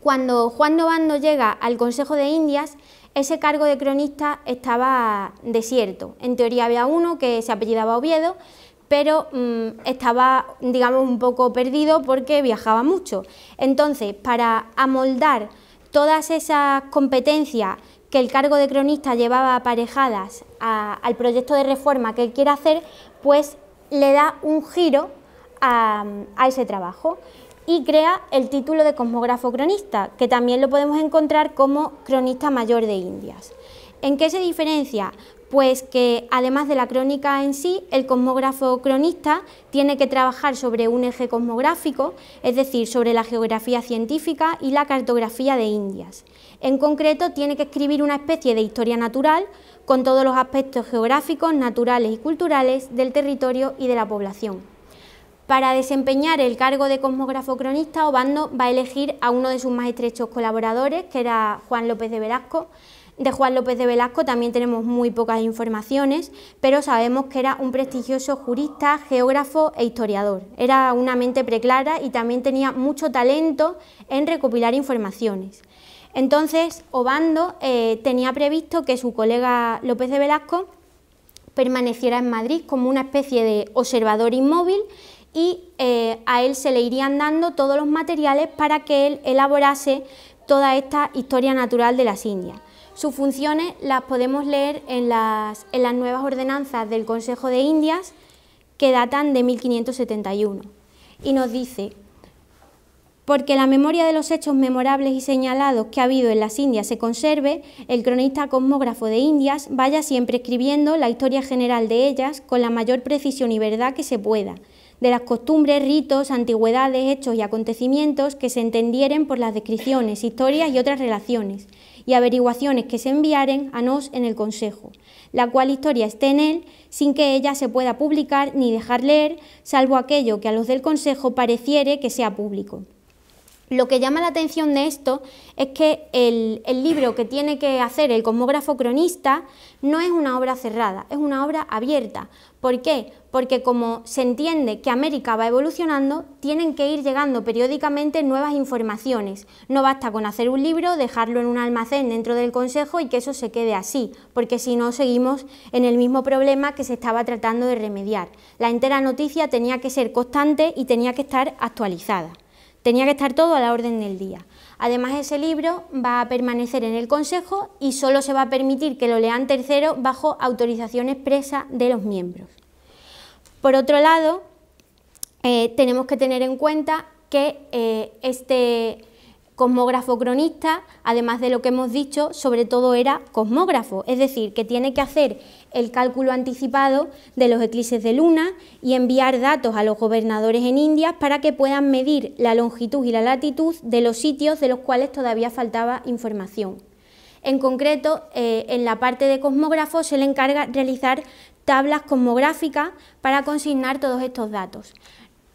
Cuando Juan Novando llega al Consejo de Indias, ese cargo de cronista estaba desierto. En teoría había uno que se apellidaba Oviedo, pero mm, estaba, digamos, un poco perdido porque viajaba mucho. Entonces, para amoldar todas esas competencias que el cargo de cronista llevaba aparejadas al proyecto de reforma que él quiere hacer, pues le da un giro a ese trabajo y crea el título de cosmógrafo cronista, que también lo podemos encontrar como cronista mayor de Indias. ¿En qué se diferencia? Pues que además de la crónica en sí, el cosmógrafo cronista tiene que trabajar sobre un eje cosmográfico, es decir, sobre la geografía científica y la cartografía de Indias. En concreto, tiene que escribir una especie de historia natural con todos los aspectos geográficos, naturales y culturales del territorio y de la población. Para desempeñar el cargo de cosmógrafo cronista, Obando va a elegir a uno de sus más estrechos colaboradores, que era Juan López de Velasco. De Juan López de Velasco también tenemos muy pocas informaciones, pero sabemos que era un prestigioso jurista, geógrafo e historiador. Era una mente preclara y también tenía mucho talento en recopilar informaciones. Entonces, Obando eh, tenía previsto que su colega López de Velasco permaneciera en Madrid como una especie de observador inmóvil y eh, a él se le irían dando todos los materiales para que él elaborase toda esta historia natural de las Indias. Sus funciones las podemos leer en las, en las nuevas ordenanzas del Consejo de Indias que datan de 1571 y nos dice porque la memoria de los hechos memorables y señalados que ha habido en las Indias se conserve, el cronista cosmógrafo de Indias vaya siempre escribiendo la historia general de ellas con la mayor precisión y verdad que se pueda, de las costumbres, ritos, antigüedades, hechos y acontecimientos que se entendieren por las descripciones, historias y otras relaciones, y averiguaciones que se enviaren a nos en el Consejo, la cual historia esté en él, sin que ella se pueda publicar ni dejar leer, salvo aquello que a los del Consejo pareciere que sea público. Lo que llama la atención de esto es que el, libro que tiene que hacer el cosmógrafo cronista no es una obra cerrada, es una obra abierta. ¿Por qué? Porque como se entiende que América va evolucionando, tienen que ir llegando periódicamente nuevas informaciones. No basta con hacer un libro, dejarlo en un almacén dentro del Consejo y que eso se quede así, porque si no seguimos en el mismo problema que se estaba tratando de remediar. La entera noticia tenía que ser constante y tenía que estar actualizada. Tenía que estar todo a la orden del día. Además, ese libro va a permanecer en el Consejo y solo se va a permitir que lo lean tercero bajo autorización expresa de los miembros. Por otro lado, eh, tenemos que tener en cuenta que eh, este, Cosmógrafo cronista, además de lo que hemos dicho, sobre todo era cosmógrafo, es decir, que tiene que hacer el cálculo anticipado de los eclipses de luna y enviar datos a los gobernadores en India para que puedan medir la longitud y la latitud de los sitios de los cuales todavía faltaba información. En concreto, eh, en la parte de cosmógrafo se le encarga realizar tablas cosmográficas para consignar todos estos datos.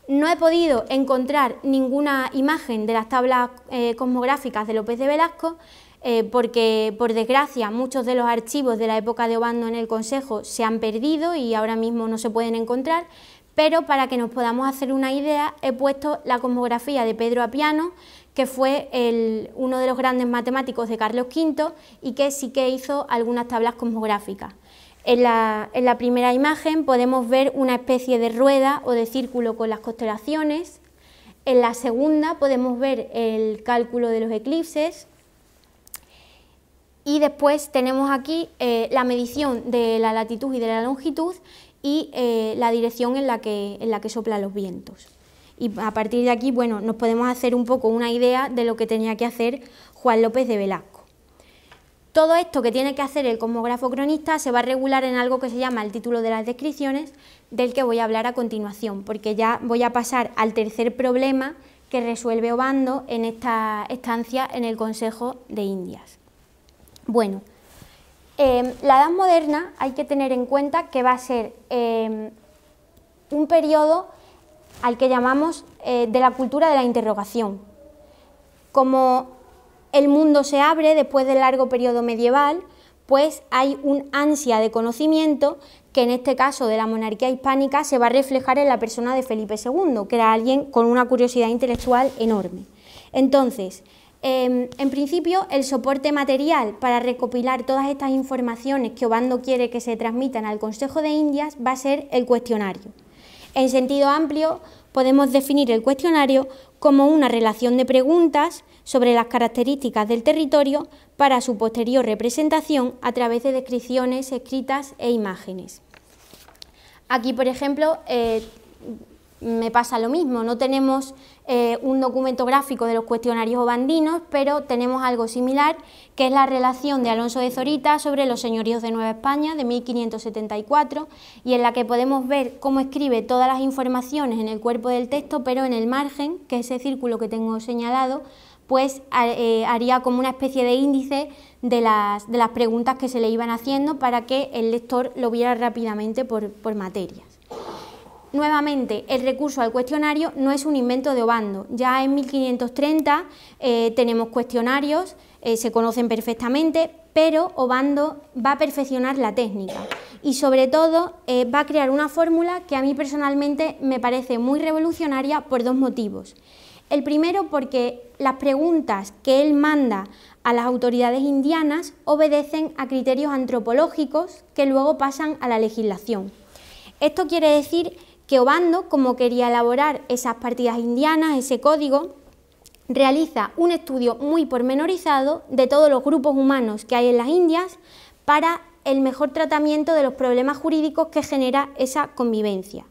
No he podido encontrar ninguna imagen de las tablas eh, cosmográficas de López de Velasco eh, porque, por desgracia, muchos de los archivos de la época de Obando en el Consejo se han perdido y ahora mismo no se pueden encontrar, pero para que nos podamos hacer una idea he puesto la cosmografía de Pedro Apiano, que fue uno de los grandes matemáticos de Carlos V y que sí que hizo algunas tablas cosmográficas. En la, primera imagen podemos ver una especie de rueda o de círculo con las constelaciones. En la segunda podemos ver el cálculo de los eclipses. Y después tenemos aquí eh, la medición de la latitud y de la longitud y eh, la dirección en la, que, en la que soplan los vientos. Y a partir de aquí, bueno, nos podemos hacer un poco una idea de lo que tenía que hacer Juan López de Velá. Todo esto que tiene que hacer el cosmógrafo cronista se va a regular en algo que se llama el título de las descripciones, del que voy a hablar a continuación, porque ya voy a pasar al tercer problema que resuelve Obando en esta estancia en el Consejo de Indias. Bueno, em, la Edad Moderna hay que tener en cuenta que va a ser em, un periodo al que llamamos eh, de la cultura de la interrogación. Como el mundo se abre después del largo periodo medieval, pues hay un ansia de conocimiento que en este caso de la monarquía hispánica se va a reflejar en la persona de Felipe II, que era alguien con una curiosidad intelectual enorme. Entonces, em, en principio, el soporte material para recopilar todas estas informaciones que Obando quiere que se transmitan al Consejo de Indias va a ser el cuestionario. En sentido amplio, podemos definir el cuestionario como una relación de preguntas sobre las características del territorio para su posterior representación a través de descripciones escritas e imágenes. Aquí, por ejemplo, eh, me pasa lo mismo. No tenemos eh, un documento gráfico de los cuestionarios obandinos, pero tenemos algo similar, que es la relación de Alonso de Zorita sobre los señoríos de Nueva España de 1574, y en la que podemos ver cómo escribe todas las informaciones en el cuerpo del texto, pero en el margen, que es ese círculo que tengo señalado, pues eh, haría como una especie de índice de las, preguntas que se le iban haciendo para que el lector lo viera rápidamente por, por materias. Nuevamente, el recurso al cuestionario no es un invento de Obando. Ya en 1530 eh, tenemos cuestionarios, eh, se conocen perfectamente, pero Obando va a perfeccionar la técnica y sobre todo eh, va a crear una fórmula que a mí personalmente me parece muy revolucionaria por dos motivos. El primero porque las preguntas que él manda a las autoridades indianas obedecen a criterios antropológicos que luego pasan a la legislación. Esto quiere decir que Obando, como quería elaborar esas partidas indianas, ese código, realiza un estudio muy pormenorizado de todos los grupos humanos que hay en las Indias para el mejor tratamiento de los problemas jurídicos que genera esa convivencia.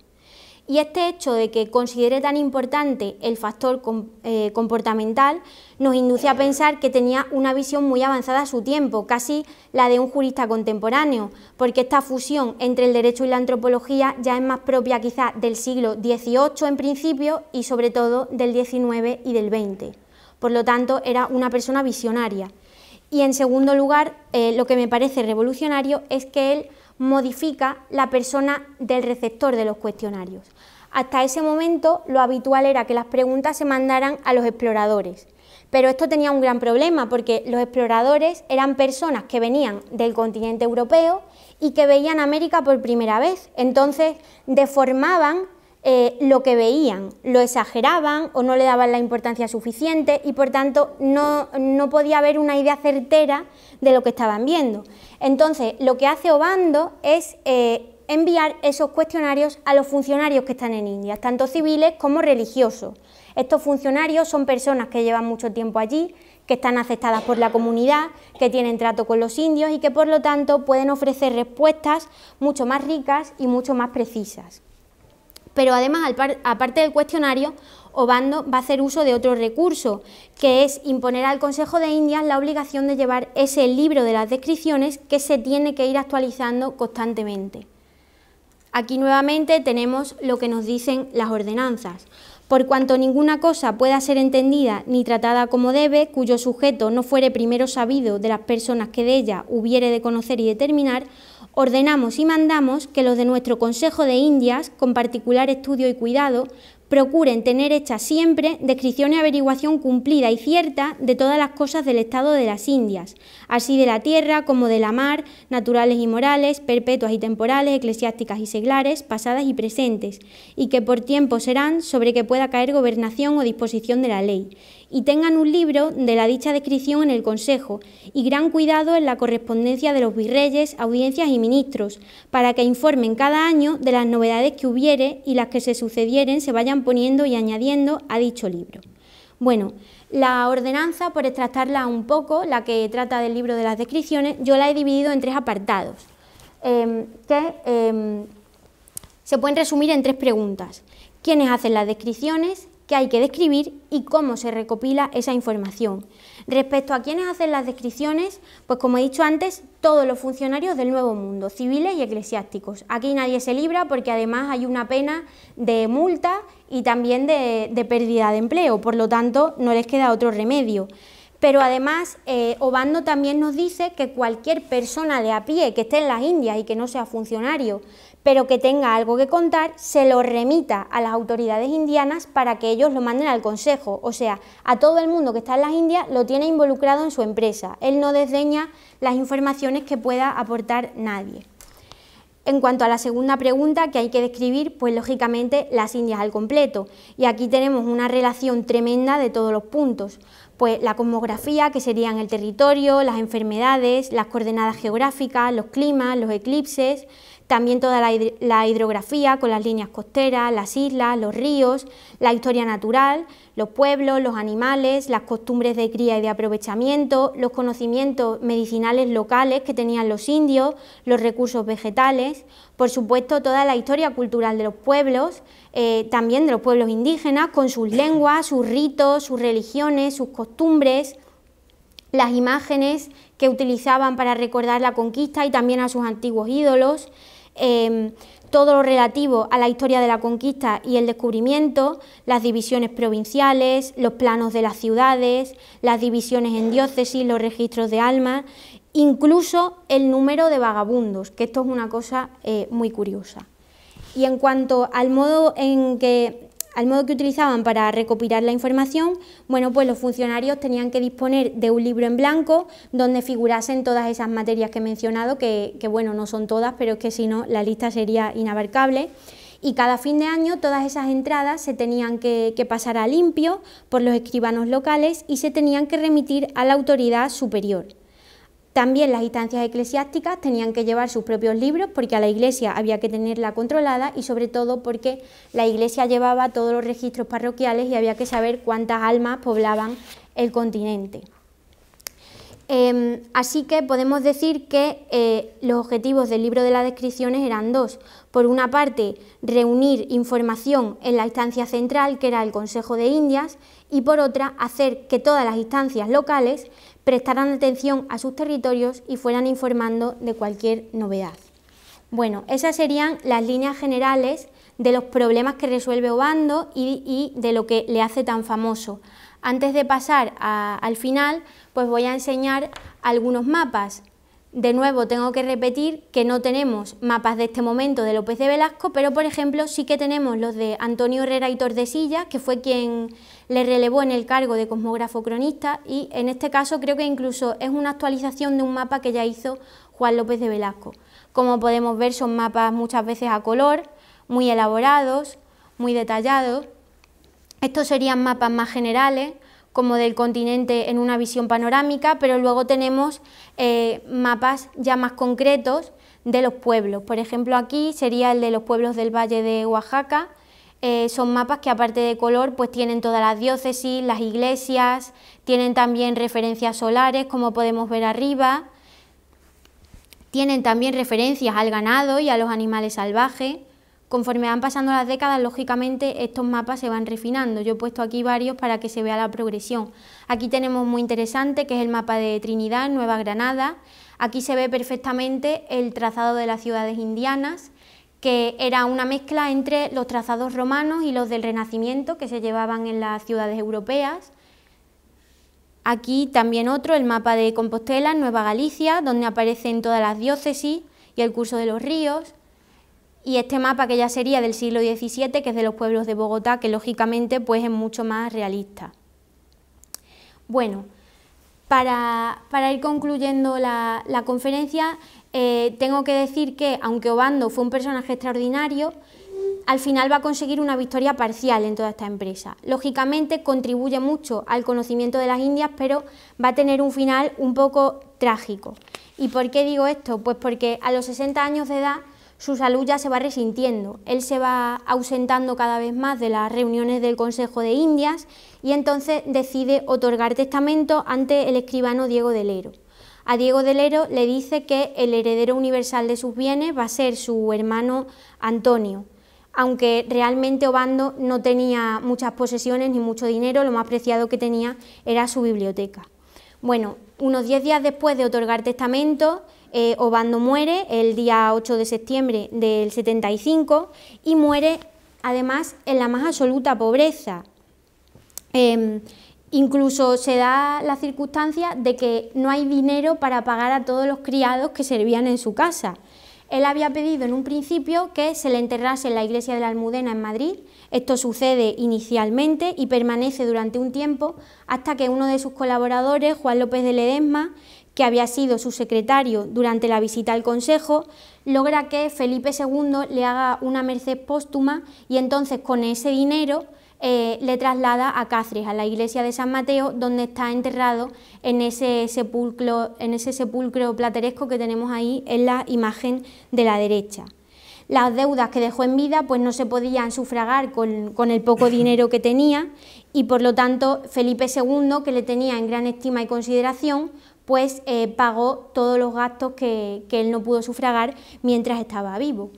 Y este hecho de que considere tan importante el factor eh, comportamental nos induce a pensar que tenía una visión muy avanzada a su tiempo, casi la de un jurista contemporáneo, porque esta fusión entre el derecho y la antropología ya es más propia quizá del siglo XVIII en principio y sobre todo del XIX y del XX. Por lo tanto, era una persona visionaria. Y en segundo lugar, eh, lo que me parece revolucionario es que él modifica la persona del receptor de los cuestionarios. Hasta ese momento lo habitual era que las preguntas se mandaran a los exploradores, pero esto tenía un gran problema porque los exploradores eran personas que venían del continente europeo y que veían América por primera vez, entonces deformaban eh, lo que veían, lo exageraban o no le daban la importancia suficiente y por tanto no, podía haber una idea certera de lo que estaban viendo. Entonces, lo que hace Obando es eh, enviar esos cuestionarios a los funcionarios que están en India, tanto civiles como religiosos. Estos funcionarios son personas que llevan mucho tiempo allí, que están aceptadas por la comunidad, que tienen trato con los indios y que por lo tanto pueden ofrecer respuestas mucho más ricas y mucho más precisas. Pero además, aparte del cuestionario, Obando va a hacer uso de otro recurso, que es imponer al Consejo de Indias la obligación de llevar ese libro de las descripciones que se tiene que ir actualizando constantemente. Aquí nuevamente tenemos lo que nos dicen las ordenanzas. Por cuanto ninguna cosa pueda ser entendida ni tratada como debe, cuyo sujeto no fuere primero sabido de las personas que de ella hubiere de conocer y determinar, ordenamos y mandamos que los de nuestro Consejo de Indias, con particular estudio y cuidado, procuren tener hecha siempre descripción y averiguación cumplida y cierta de todas las cosas del estado de las Indias, así de la tierra como de la mar, naturales y morales, perpetuas y temporales, eclesiásticas y seglares, pasadas y presentes, y que por tiempo serán sobre que pueda caer gobernación o disposición de la ley, y tengan un libro de la dicha descripción en el Consejo, y gran cuidado en la correspondencia de los virreyes, audiencias y ministros, para que informen cada año de las novedades que hubiere y las que se sucedieren se vayan poniendo y añadiendo a dicho libro. Bueno, la ordenanza, por extractarla un poco, la que trata del libro de las descripciones, yo la he dividido en tres apartados, em, que em, se pueden resumir en tres preguntas. ¿Quiénes hacen las descripciones? que hay que describir y cómo se recopila esa información. Respecto a quienes hacen las descripciones, pues como he dicho antes, todos los funcionarios del Nuevo Mundo, civiles y eclesiásticos. Aquí nadie se libra porque además hay una pena de multa y también de, pérdida de empleo, por lo tanto no les queda otro remedio. Pero además, eh, Obando también nos dice que cualquier persona de a pie que esté en las Indias y que no sea funcionario, pero que tenga algo que contar, se lo remita a las autoridades indianas para que ellos lo manden al Consejo. O sea, a todo el mundo que está en las Indias lo tiene involucrado en su empresa. Él no desdeña las informaciones que pueda aportar nadie. En cuanto a la segunda pregunta que hay que describir, pues lógicamente las Indias al completo. Y aquí tenemos una relación tremenda de todos los puntos. Pues la cosmografía, que serían el territorio, las enfermedades, las coordenadas geográficas, los climas, los eclipses, también toda la, hidrografía con las líneas costeras, las islas, los ríos, la historia natural, los pueblos, los animales, las costumbres de cría y de aprovechamiento, los conocimientos medicinales locales que tenían los indios, los recursos vegetales, por supuesto toda la historia cultural de los pueblos, eh, también de los pueblos indígenas, con sus lenguas, sus ritos, sus religiones, sus costumbres, las imágenes que utilizaban para recordar la conquista y también a sus antiguos ídolos, Em, todo lo relativo a la historia de la conquista y el descubrimiento, las divisiones provinciales, los planos de las ciudades, las divisiones en diócesis, los registros de almas, incluso el número de vagabundos, que esto es una cosa eh, muy curiosa. Y en cuanto al modo en que al modo que utilizaban para recopilar la información, bueno, pues los funcionarios tenían que disponer de un libro en blanco donde figurasen todas esas materias que he mencionado, que, bueno, no son todas, pero es que si no la lista sería inabarcable. Y cada fin de año todas esas entradas se tenían que pasar a limpio por los escribanos locales y se tenían que remitir a la autoridad superior. También las instancias eclesiásticas tenían que llevar sus propios libros porque a la iglesia había que tenerla controlada y sobre todo porque la iglesia llevaba todos los registros parroquiales y había que saber cuántas almas poblaban el continente. Em, así que podemos decir que eh, los objetivos del libro de las descripciones eran dos. Por una parte, reunir información en la instancia central, que era el Consejo de Indias, y por otra, hacer que todas las instancias locales prestaran atención a sus territorios y fueran informando de cualquier novedad. Bueno, esas serían las líneas generales de los problemas que resuelve Obando y, de lo que le hace tan famoso. Antes de pasar al final, pues voy a enseñar algunos mapas de nuevo, tengo que repetir que no tenemos mapas de este momento de López de Velasco, pero por ejemplo sí que tenemos los de Antonio Herrera y Tordesillas, que fue quien le relevó en el cargo de cosmógrafo cronista y en este caso creo que incluso es una actualización de un mapa que ya hizo Juan López de Velasco. Como podemos ver son mapas muchas veces a color, muy elaborados, muy detallados. Estos serían mapas más generales como del continente en una visión panorámica, pero luego tenemos eh, mapas ya más concretos de los pueblos. Por ejemplo, aquí sería el de los pueblos del Valle de Oaxaca. Eh, son mapas que aparte de color, pues tienen todas las diócesis, las iglesias, tienen también referencias solares, como podemos ver arriba. Tienen también referencias al ganado y a los animales salvajes. Conforme van pasando las décadas, lógicamente estos mapas se van refinando. Yo he puesto aquí varios para que se vea la progresión. Aquí tenemos muy interesante, que es el mapa de Trinidad, Nueva Granada. Aquí se ve perfectamente el trazado de las ciudades indianas, que era una mezcla entre los trazados romanos y los del Renacimiento que se llevaban en las ciudades europeas. Aquí también otro, el mapa de Compostela, Nueva Galicia, donde aparecen todas las diócesis y el curso de los ríos y este mapa que ya sería del siglo XVII, que es de los pueblos de Bogotá, que lógicamente pues es mucho más realista. Bueno, para, ir concluyendo la, conferencia, eh, tengo que decir que, aunque Obando fue un personaje extraordinario, al final va a conseguir una victoria parcial en toda esta empresa. Lógicamente contribuye mucho al conocimiento de las Indias, pero va a tener un final un poco trágico. ¿Y por qué digo esto? Pues porque a los 60 años de edad su salud ya se va resintiendo. Él se va ausentando cada vez más de las reuniones del Consejo de Indias y entonces decide otorgar testamento ante el escribano Diego de Lero. A Diego de Lero le dice que el heredero universal de sus bienes va a ser su hermano Antonio, aunque realmente Obando no tenía muchas posesiones ni mucho dinero, lo más preciado que tenía era su biblioteca. Bueno, unos diez días después de otorgar testamento, eh, Obando muere el día 8 de septiembre del 75 y muere además en la más absoluta pobreza. Em, incluso se da la circunstancia de que no hay dinero para pagar a todos los criados que servían en su casa. Él había pedido en un principio que se le enterrase en la iglesia de la Almudena en Madrid. Esto sucede inicialmente y permanece durante un tiempo hasta que uno de sus colaboradores, Juan López de Ledesma, que había sido su secretario durante la visita al Consejo, logra que Felipe II le haga una merced póstuma y entonces con ese dinero eh, le traslada a Cáceres, a la iglesia de San Mateo, donde está enterrado en ese, sepulcro, en ese sepulcro plateresco que tenemos ahí en la imagen de la derecha. Las deudas que dejó en vida pues no se podían sufragar con el poco dinero que tenía y por lo tanto Felipe II, que le tenía en gran estima y consideración, pues eh, pagó todos los gastos que, él no pudo sufragar mientras estaba vivo.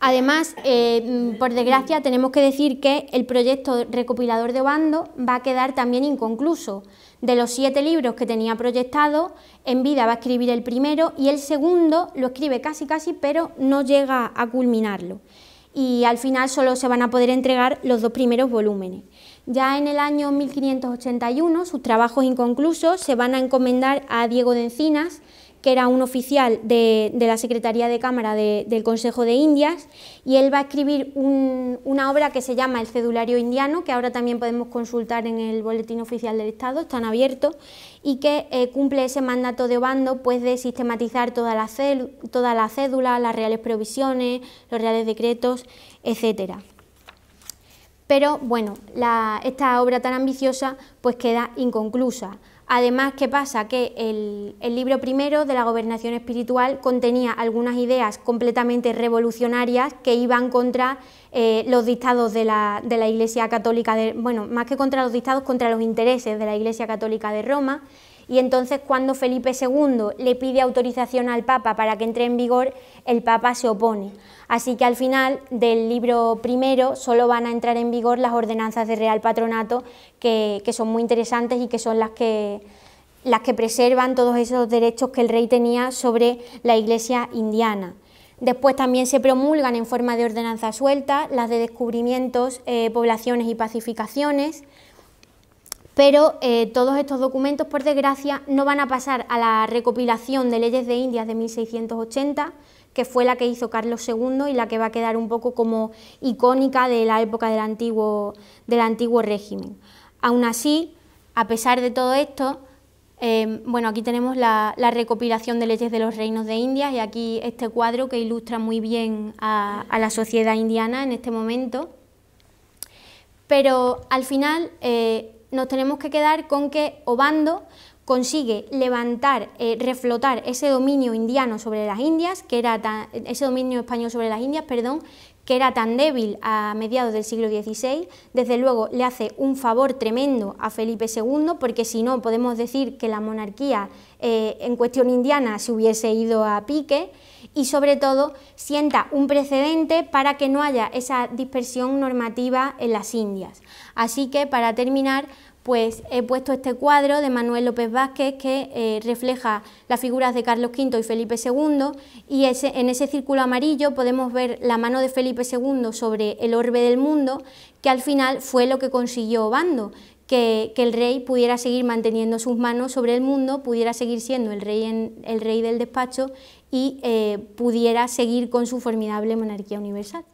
Además, eh, mm, por desgracia, tenemos que decir que el proyecto recopilador de bando va a quedar también inconcluso. De los siete libros que tenía proyectado, en vida va a escribir el primero y el segundo lo escribe casi casi, pero no llega a culminarlo. Y al final solo se van a poder entregar los dos primeros volúmenes. Ya en el año 1581 sus trabajos inconclusos se van a encomendar a Diego de Encinas, que era un oficial de, la Secretaría de Cámara del Consejo de Indias, y él va a escribir una obra que se llama El Cedulario Indiano, que ahora también podemos consultar en el Boletín Oficial del Estado, están abiertos, y que eh, cumple ese mandato de Obando pues, de sistematizar toda la todas las cédulas, las reales provisiones, los reales decretos, etcétera pero bueno, esta obra tan ambiciosa pues queda inconclusa. Además, ¿qué pasa? Que el, libro primero de la gobernación espiritual contenía algunas ideas completamente revolucionarias que iban contra eh, los dictados de la, Iglesia Católica, bueno, más que contra los dictados, contra los intereses de la Iglesia Católica de Roma, y entonces cuando Felipe II le pide autorización al Papa para que entre en vigor, el Papa se opone. Así que al final del libro primero solo van a entrar en vigor las ordenanzas de Real Patronato, que, son muy interesantes y que son las que, las que preservan todos esos derechos que el rey tenía sobre la iglesia indiana. Después también se promulgan en forma de ordenanzas sueltas las de descubrimientos, eh, poblaciones y pacificaciones, pero eh, todos estos documentos, por desgracia, no van a pasar a la recopilación de leyes de Indias de 1680, que fue la que hizo Carlos II y la que va a quedar un poco como icónica de la época del antiguo, régimen. Aún así, a pesar de todo esto, eh, bueno, aquí tenemos la, recopilación de leyes de los reinos de Indias y aquí este cuadro que ilustra muy bien a, la sociedad indiana en este momento. Pero al final, eh, nos tenemos que quedar con que Obando consigue levantar, eh, reflotar ese dominio indiano sobre las Indias, que era ese dominio español sobre las Indias, perdón, que era tan débil a mediados del siglo XVI, desde luego le hace un favor tremendo a Felipe II, porque si no podemos decir que la monarquía eh, en cuestión indiana se hubiese ido a pique y sobre todo sienta un precedente para que no haya esa dispersión normativa en las Indias. Así que para terminar pues he puesto este cuadro de Manuel López Vázquez que eh, refleja las figuras de Carlos V y Felipe II y en ese círculo amarillo podemos ver la mano de Felipe II sobre el orbe del mundo que al final fue lo que consiguió Obando, que, el rey pudiera seguir manteniendo sus manos sobre el mundo, pudiera seguir siendo el rey, en, el rey del despacho y eh, pudiera seguir con su formidable monarquía universal.